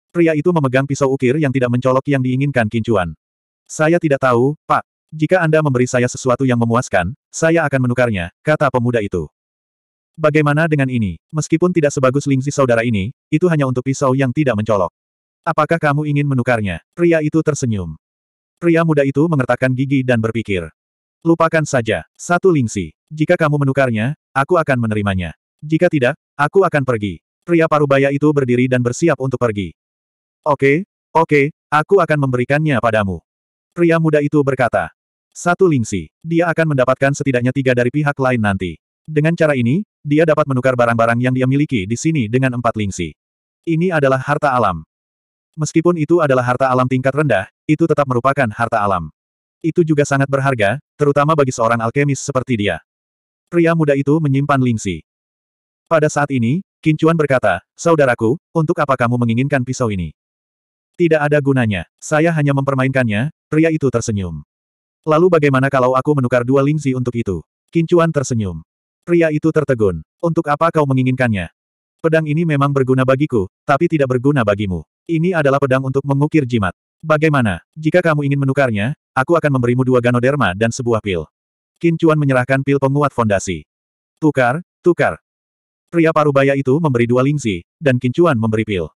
Pria itu memegang pisau ukir yang tidak mencolok yang diinginkan Kincuan. Saya tidak tahu, Pak. Jika Anda memberi saya sesuatu yang memuaskan, saya akan menukarnya, kata pemuda itu. Bagaimana dengan ini? Meskipun tidak sebagus lingzi saudara ini, itu hanya untuk pisau yang tidak mencolok. Apakah kamu ingin menukarnya? Pria itu tersenyum. Pria muda itu mengertakkan gigi dan berpikir. Lupakan saja, satu lingsi. Jika kamu menukarnya, aku akan menerimanya. Jika tidak, aku akan pergi. Pria parubaya itu berdiri dan bersiap untuk pergi. Oke, oke, aku akan memberikannya padamu. Pria muda itu berkata. Satu lingsi, dia akan mendapatkan setidaknya tiga dari pihak lain nanti. Dengan cara ini, dia dapat menukar barang-barang yang dia miliki di sini dengan empat lingsi. Ini adalah harta alam. Meskipun itu adalah harta alam tingkat rendah, itu tetap merupakan harta alam. Itu juga sangat berharga, terutama bagi seorang alkemis seperti dia. Pria muda itu menyimpan lingsi. Pada saat ini, Kincuan berkata, Saudaraku, untuk apa kamu menginginkan pisau ini? Tidak ada gunanya. Saya hanya mempermainkannya, pria itu tersenyum. Lalu bagaimana kalau aku menukar dua lingzi untuk itu? Kincuan tersenyum. Pria itu tertegun. Untuk apa kau menginginkannya? Pedang ini memang berguna bagiku, tapi tidak berguna bagimu. Ini adalah pedang untuk mengukir jimat. Bagaimana? Jika kamu ingin menukarnya, aku akan memberimu dua ganoderma dan sebuah pil. Kincuan menyerahkan pil penguat fondasi. Tukar, tukar. Pria parubaya itu memberi dua lingzi, dan Kincuan memberi pil.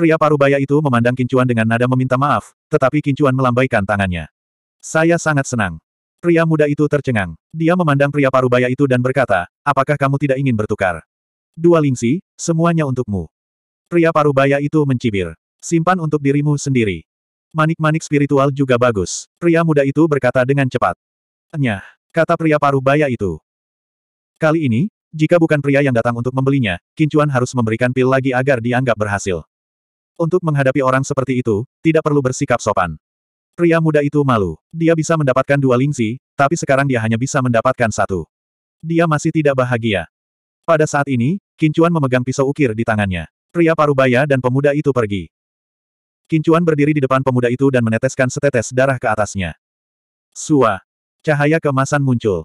Pria parubaya itu memandang Kincuan dengan nada meminta maaf, tetapi Kincuan melambaikan tangannya. Saya sangat senang. Pria muda itu tercengang. Dia memandang pria parubaya itu dan berkata, apakah kamu tidak ingin bertukar? Dua lingsi, semuanya untukmu. Pria parubaya itu mencibir. Simpan untuk dirimu sendiri. Manik-manik spiritual juga bagus. Pria muda itu berkata dengan cepat. Nyah, kata pria parubaya itu. Kali ini, jika bukan pria yang datang untuk membelinya, Kincuan harus memberikan pil lagi agar dianggap berhasil. Untuk menghadapi orang seperti itu, tidak perlu bersikap sopan. Pria muda itu malu. Dia bisa mendapatkan dua lingsi, tapi sekarang dia hanya bisa mendapatkan satu. Dia masih tidak bahagia. Pada saat ini, Kincuan memegang pisau ukir di tangannya. Pria parubaya dan pemuda itu pergi. Kincuan berdiri di depan pemuda itu dan meneteskan setetes darah ke atasnya. Sua. Cahaya kemasan muncul.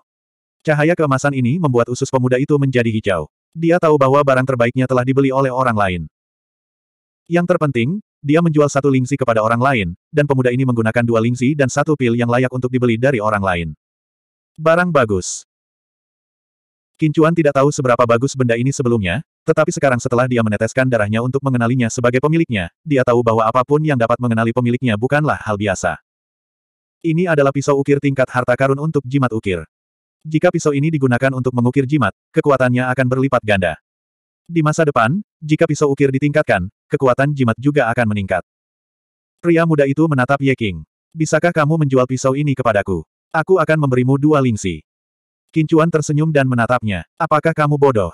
Cahaya kemasan ini membuat usus pemuda itu menjadi hijau. Dia tahu bahwa barang terbaiknya telah dibeli oleh orang lain. Yang terpenting, dia menjual satu lingsi kepada orang lain, dan pemuda ini menggunakan dua lingsi dan satu pil yang layak untuk dibeli dari orang lain. Barang bagus. Kincuan tidak tahu seberapa bagus benda ini sebelumnya, tetapi sekarang setelah dia meneteskan darahnya untuk mengenalinya sebagai pemiliknya, dia tahu bahwa apapun yang dapat mengenali pemiliknya bukanlah hal biasa. Ini adalah pisau ukir tingkat harta karun untuk jimat ukir. Jika pisau ini digunakan untuk mengukir jimat, kekuatannya akan berlipat ganda. Di masa depan, jika pisau ukir ditingkatkan, kekuatan jimat juga akan meningkat. Pria muda itu menatap Ye King. Bisakah kamu menjual pisau ini kepadaku? Aku akan memberimu dua lingsi. Kincuan tersenyum dan menatapnya. Apakah kamu bodoh?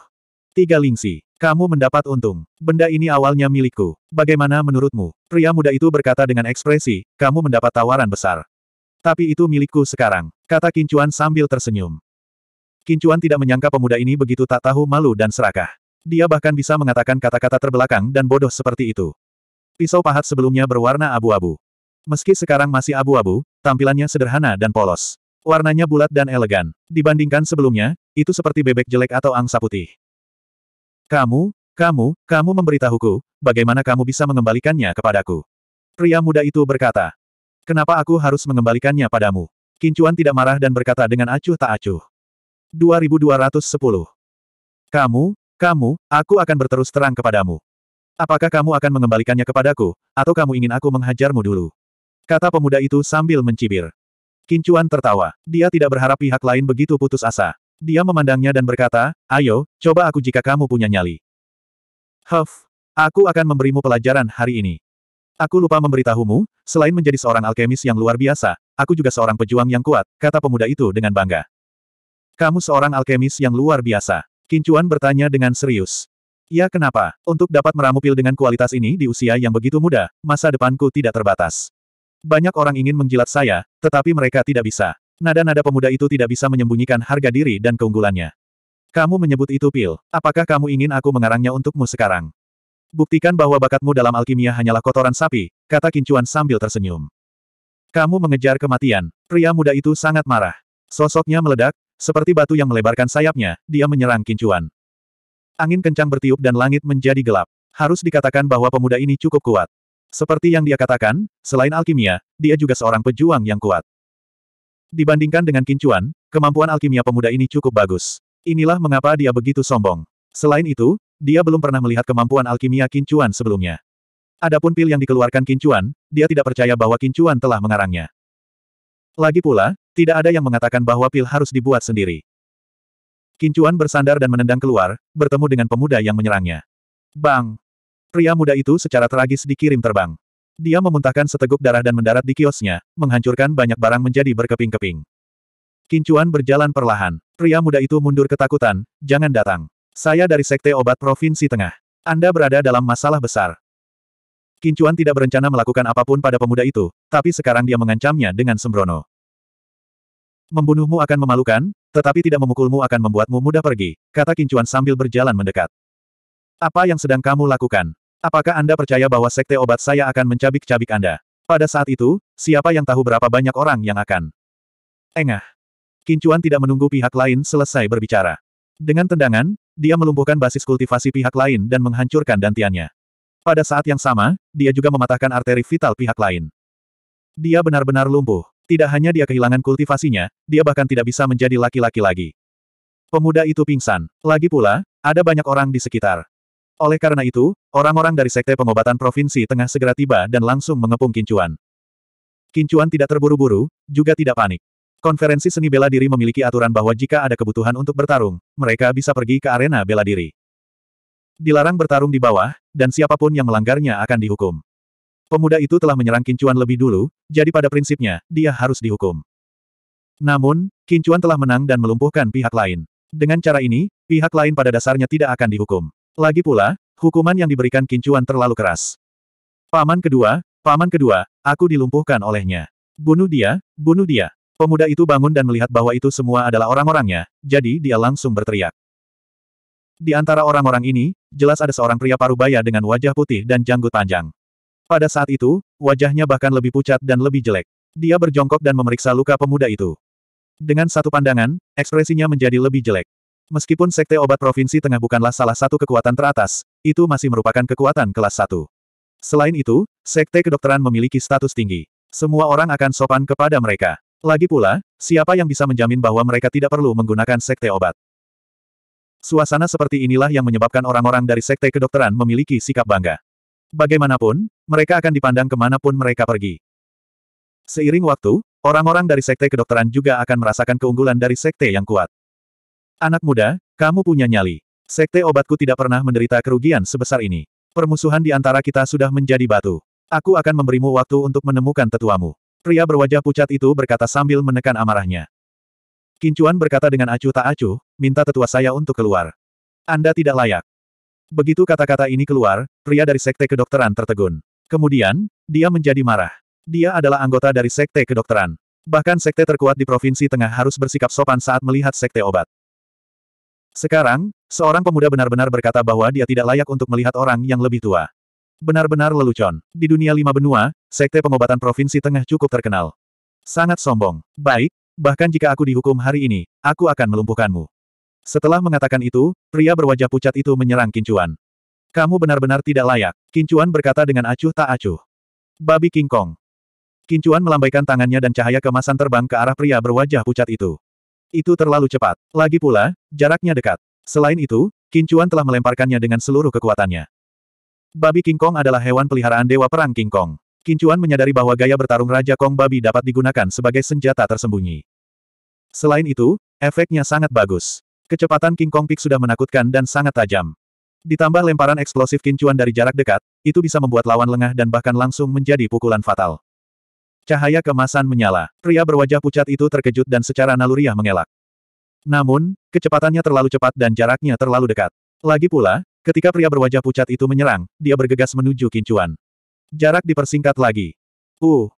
Tiga lingsi. Kamu mendapat untung. Benda ini awalnya milikku. Bagaimana menurutmu? Pria muda itu berkata dengan ekspresi, kamu mendapat tawaran besar. Tapi itu milikku sekarang, kata Kincuan sambil tersenyum. Kincuan tidak menyangka pemuda ini begitu tak tahu malu dan serakah. Dia bahkan bisa mengatakan kata-kata terbelakang dan bodoh seperti itu. Pisau pahat sebelumnya berwarna abu-abu. Meski sekarang masih abu-abu, tampilannya sederhana dan polos. Warnanya bulat dan elegan. Dibandingkan sebelumnya, itu seperti bebek jelek atau angsa putih. Kamu, kamu, kamu memberitahuku, bagaimana kamu bisa mengembalikannya kepadaku. Pria muda itu berkata. Kenapa aku harus mengembalikannya padamu? Kincuan tidak marah dan berkata dengan acuh tak acuh. 2210. Kamu, kamu, aku akan berterus terang kepadamu. Apakah kamu akan mengembalikannya kepadaku, atau kamu ingin aku menghajarmu dulu? Kata pemuda itu sambil mencibir. Kincuan tertawa. Dia tidak berharap pihak lain begitu putus asa. Dia memandangnya dan berkata, ayo, coba aku jika kamu punya nyali. Huff, aku akan memberimu pelajaran hari ini. Aku lupa memberitahumu, selain menjadi seorang alkemis yang luar biasa, aku juga seorang pejuang yang kuat, kata pemuda itu dengan bangga. Kamu seorang alkemis yang luar biasa. Kincuan bertanya dengan serius. Ya kenapa? Untuk dapat meramu pil dengan kualitas ini di usia yang begitu muda, masa depanku tidak terbatas. Banyak orang ingin menjilat saya, tetapi mereka tidak bisa. Nada-nada pemuda itu tidak bisa menyembunyikan harga diri dan keunggulannya. Kamu menyebut itu pil. Apakah kamu ingin aku mengarangnya untukmu sekarang? Buktikan bahwa bakatmu dalam alkimia hanyalah kotoran sapi, kata Kincuan sambil tersenyum. Kamu mengejar kematian. Pria muda itu sangat marah. Sosoknya meledak, seperti batu yang melebarkan sayapnya, dia menyerang kincuan. Angin kencang bertiup dan langit menjadi gelap. Harus dikatakan bahwa pemuda ini cukup kuat. Seperti yang dia katakan, selain alkimia, dia juga seorang pejuang yang kuat. Dibandingkan dengan kincuan, kemampuan alkimia pemuda ini cukup bagus. Inilah mengapa dia begitu sombong. Selain itu, dia belum pernah melihat kemampuan alkimia kincuan sebelumnya. Adapun pil yang dikeluarkan kincuan, dia tidak percaya bahwa kincuan telah mengarangnya. Lagi pula, tidak ada yang mengatakan bahwa pil harus dibuat sendiri. Kincuan bersandar dan menendang keluar, bertemu dengan pemuda yang menyerangnya. Bang! Pria muda itu secara tragis dikirim terbang. Dia memuntahkan seteguk darah dan mendarat di kiosnya, menghancurkan banyak barang menjadi berkeping-keping. Kincuan berjalan perlahan. Pria muda itu mundur ketakutan, jangan datang. Saya dari Sekte Obat Provinsi Tengah. Anda berada dalam masalah besar. Kincuan tidak berencana melakukan apapun pada pemuda itu, tapi sekarang dia mengancamnya dengan sembrono. Membunuhmu akan memalukan, tetapi tidak memukulmu akan membuatmu mudah pergi, kata Kincuan sambil berjalan mendekat. Apa yang sedang kamu lakukan? Apakah Anda percaya bahwa sekte obat saya akan mencabik-cabik Anda? Pada saat itu, siapa yang tahu berapa banyak orang yang akan? Engah. Kincuan tidak menunggu pihak lain selesai berbicara. Dengan tendangan, dia melumpuhkan basis kultivasi pihak lain dan menghancurkan dantiannya. Pada saat yang sama, dia juga mematahkan arteri vital pihak lain. Dia benar-benar lumpuh. Tidak hanya dia kehilangan kultivasinya, dia bahkan tidak bisa menjadi laki-laki lagi. Pemuda itu pingsan. Lagi pula, ada banyak orang di sekitar. Oleh karena itu, orang-orang dari Sekte Pengobatan Provinsi Tengah segera tiba dan langsung mengepung Kincuan. Kincuan tidak terburu-buru, juga tidak panik. Konferensi seni bela diri memiliki aturan bahwa jika ada kebutuhan untuk bertarung, mereka bisa pergi ke arena bela diri. Dilarang bertarung di bawah, dan siapapun yang melanggarnya akan dihukum. Pemuda itu telah menyerang Kincuan lebih dulu, jadi pada prinsipnya, dia harus dihukum. Namun, Kincuan telah menang dan melumpuhkan pihak lain. Dengan cara ini, pihak lain pada dasarnya tidak akan dihukum. Lagi pula, hukuman yang diberikan Kincuan terlalu keras. Paman kedua, paman kedua, aku dilumpuhkan olehnya. Bunuh dia, bunuh dia. Pemuda itu bangun dan melihat bahwa itu semua adalah orang-orangnya, jadi dia langsung berteriak. Di antara orang-orang ini, jelas ada seorang pria parubaya dengan wajah putih dan janggut panjang. Pada saat itu, wajahnya bahkan lebih pucat dan lebih jelek. Dia berjongkok dan memeriksa luka pemuda itu. Dengan satu pandangan, ekspresinya menjadi lebih jelek. Meskipun Sekte Obat Provinsi Tengah bukanlah salah satu kekuatan teratas, itu masih merupakan kekuatan kelas satu. Selain itu, Sekte Kedokteran memiliki status tinggi. Semua orang akan sopan kepada mereka. Lagi pula, siapa yang bisa menjamin bahwa mereka tidak perlu menggunakan Sekte Obat? Suasana seperti inilah yang menyebabkan orang-orang dari Sekte Kedokteran memiliki sikap bangga. Bagaimanapun, mereka akan dipandang kemanapun mereka pergi. Seiring waktu, orang-orang dari sekte kedokteran juga akan merasakan keunggulan dari sekte yang kuat. Anak muda, kamu punya nyali. Sekte obatku tidak pernah menderita kerugian sebesar ini. Permusuhan di antara kita sudah menjadi batu. Aku akan memberimu waktu untuk menemukan tetuamu. Pria berwajah pucat itu berkata sambil menekan amarahnya. Kincuan berkata dengan acuh tak acuh, minta tetua saya untuk keluar. Anda tidak layak. Begitu kata-kata ini keluar, pria dari Sekte Kedokteran tertegun. Kemudian, dia menjadi marah. Dia adalah anggota dari Sekte Kedokteran. Bahkan Sekte terkuat di Provinsi Tengah harus bersikap sopan saat melihat Sekte Obat. Sekarang, seorang pemuda benar-benar berkata bahwa dia tidak layak untuk melihat orang yang lebih tua. Benar-benar lelucon. Di dunia lima benua, Sekte Pengobatan Provinsi Tengah cukup terkenal. Sangat sombong. Baik, bahkan jika aku dihukum hari ini, aku akan melumpuhkanmu. Setelah mengatakan itu, pria berwajah pucat itu menyerang Kincuan. Kamu benar-benar tidak layak, Kincuan berkata dengan acuh tak acuh. Babi King Kong. Kincuan melambaikan tangannya dan cahaya kemasan terbang ke arah pria berwajah pucat itu. Itu terlalu cepat. Lagi pula, jaraknya dekat. Selain itu, Kincuan telah melemparkannya dengan seluruh kekuatannya. Babi King Kong adalah hewan peliharaan Dewa Perang King Kong. Kincuan menyadari bahwa gaya bertarung Raja Kong babi dapat digunakan sebagai senjata tersembunyi. Selain itu, efeknya sangat bagus. Kecepatan King Kong Peak sudah menakutkan dan sangat tajam. Ditambah lemparan eksplosif kincuan dari jarak dekat, itu bisa membuat lawan lengah dan bahkan langsung menjadi pukulan fatal. Cahaya kemasan menyala. Pria berwajah pucat itu terkejut dan secara naluriah mengelak. Namun, kecepatannya terlalu cepat dan jaraknya terlalu dekat. Lagi pula, ketika pria berwajah pucat itu menyerang, dia bergegas menuju kincuan. Jarak dipersingkat lagi. Uh,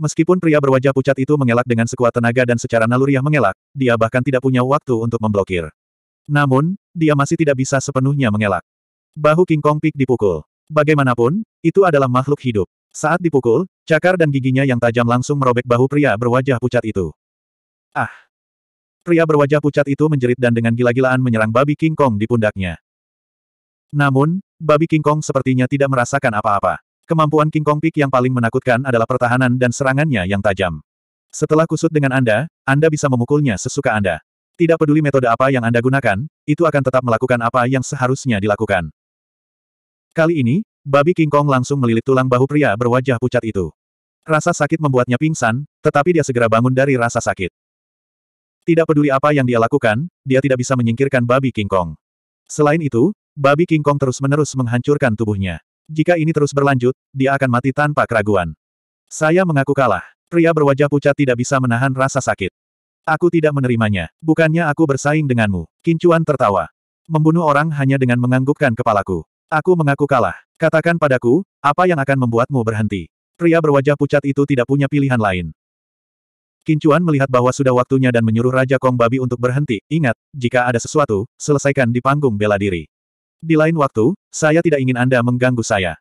Meskipun pria berwajah pucat itu mengelak dengan sekuat tenaga dan secara naluriah mengelak, dia bahkan tidak punya waktu untuk memblokir. Namun, dia masih tidak bisa sepenuhnya mengelak. Bahu King Kong Pik dipukul. Bagaimanapun, itu adalah makhluk hidup. Saat dipukul, cakar dan giginya yang tajam langsung merobek bahu pria berwajah pucat itu. Ah! Pria berwajah pucat itu menjerit dan dengan gila-gilaan menyerang babi King Kong di pundaknya. Namun, babi King Kong sepertinya tidak merasakan apa-apa. Kemampuan King Kong Peak yang paling menakutkan adalah pertahanan dan serangannya yang tajam. Setelah kusut dengan Anda, Anda bisa memukulnya sesuka Anda. Tidak peduli metode apa yang Anda gunakan, itu akan tetap melakukan apa yang seharusnya dilakukan. Kali ini, babi King Kong langsung melilit tulang bahu pria berwajah pucat itu. Rasa sakit membuatnya pingsan, tetapi dia segera bangun dari rasa sakit. Tidak peduli apa yang dia lakukan, dia tidak bisa menyingkirkan babi King Kong. Selain itu, babi King Kong terus-menerus menghancurkan tubuhnya. Jika ini terus berlanjut, dia akan mati tanpa keraguan. Saya mengaku kalah. Pria berwajah pucat tidak bisa menahan rasa sakit. Aku tidak menerimanya. Bukannya aku bersaing denganmu. Kincuan tertawa. Membunuh orang hanya dengan menganggukkan kepalaku. Aku mengaku kalah. Katakan padaku, apa yang akan membuatmu berhenti? Pria berwajah pucat itu tidak punya pilihan lain. Kincuan melihat bahwa sudah waktunya dan menyuruh Raja Kong Babi untuk berhenti. Ingat, jika ada sesuatu, selesaikan di panggung bela diri. Di lain waktu, saya tidak ingin Anda mengganggu saya.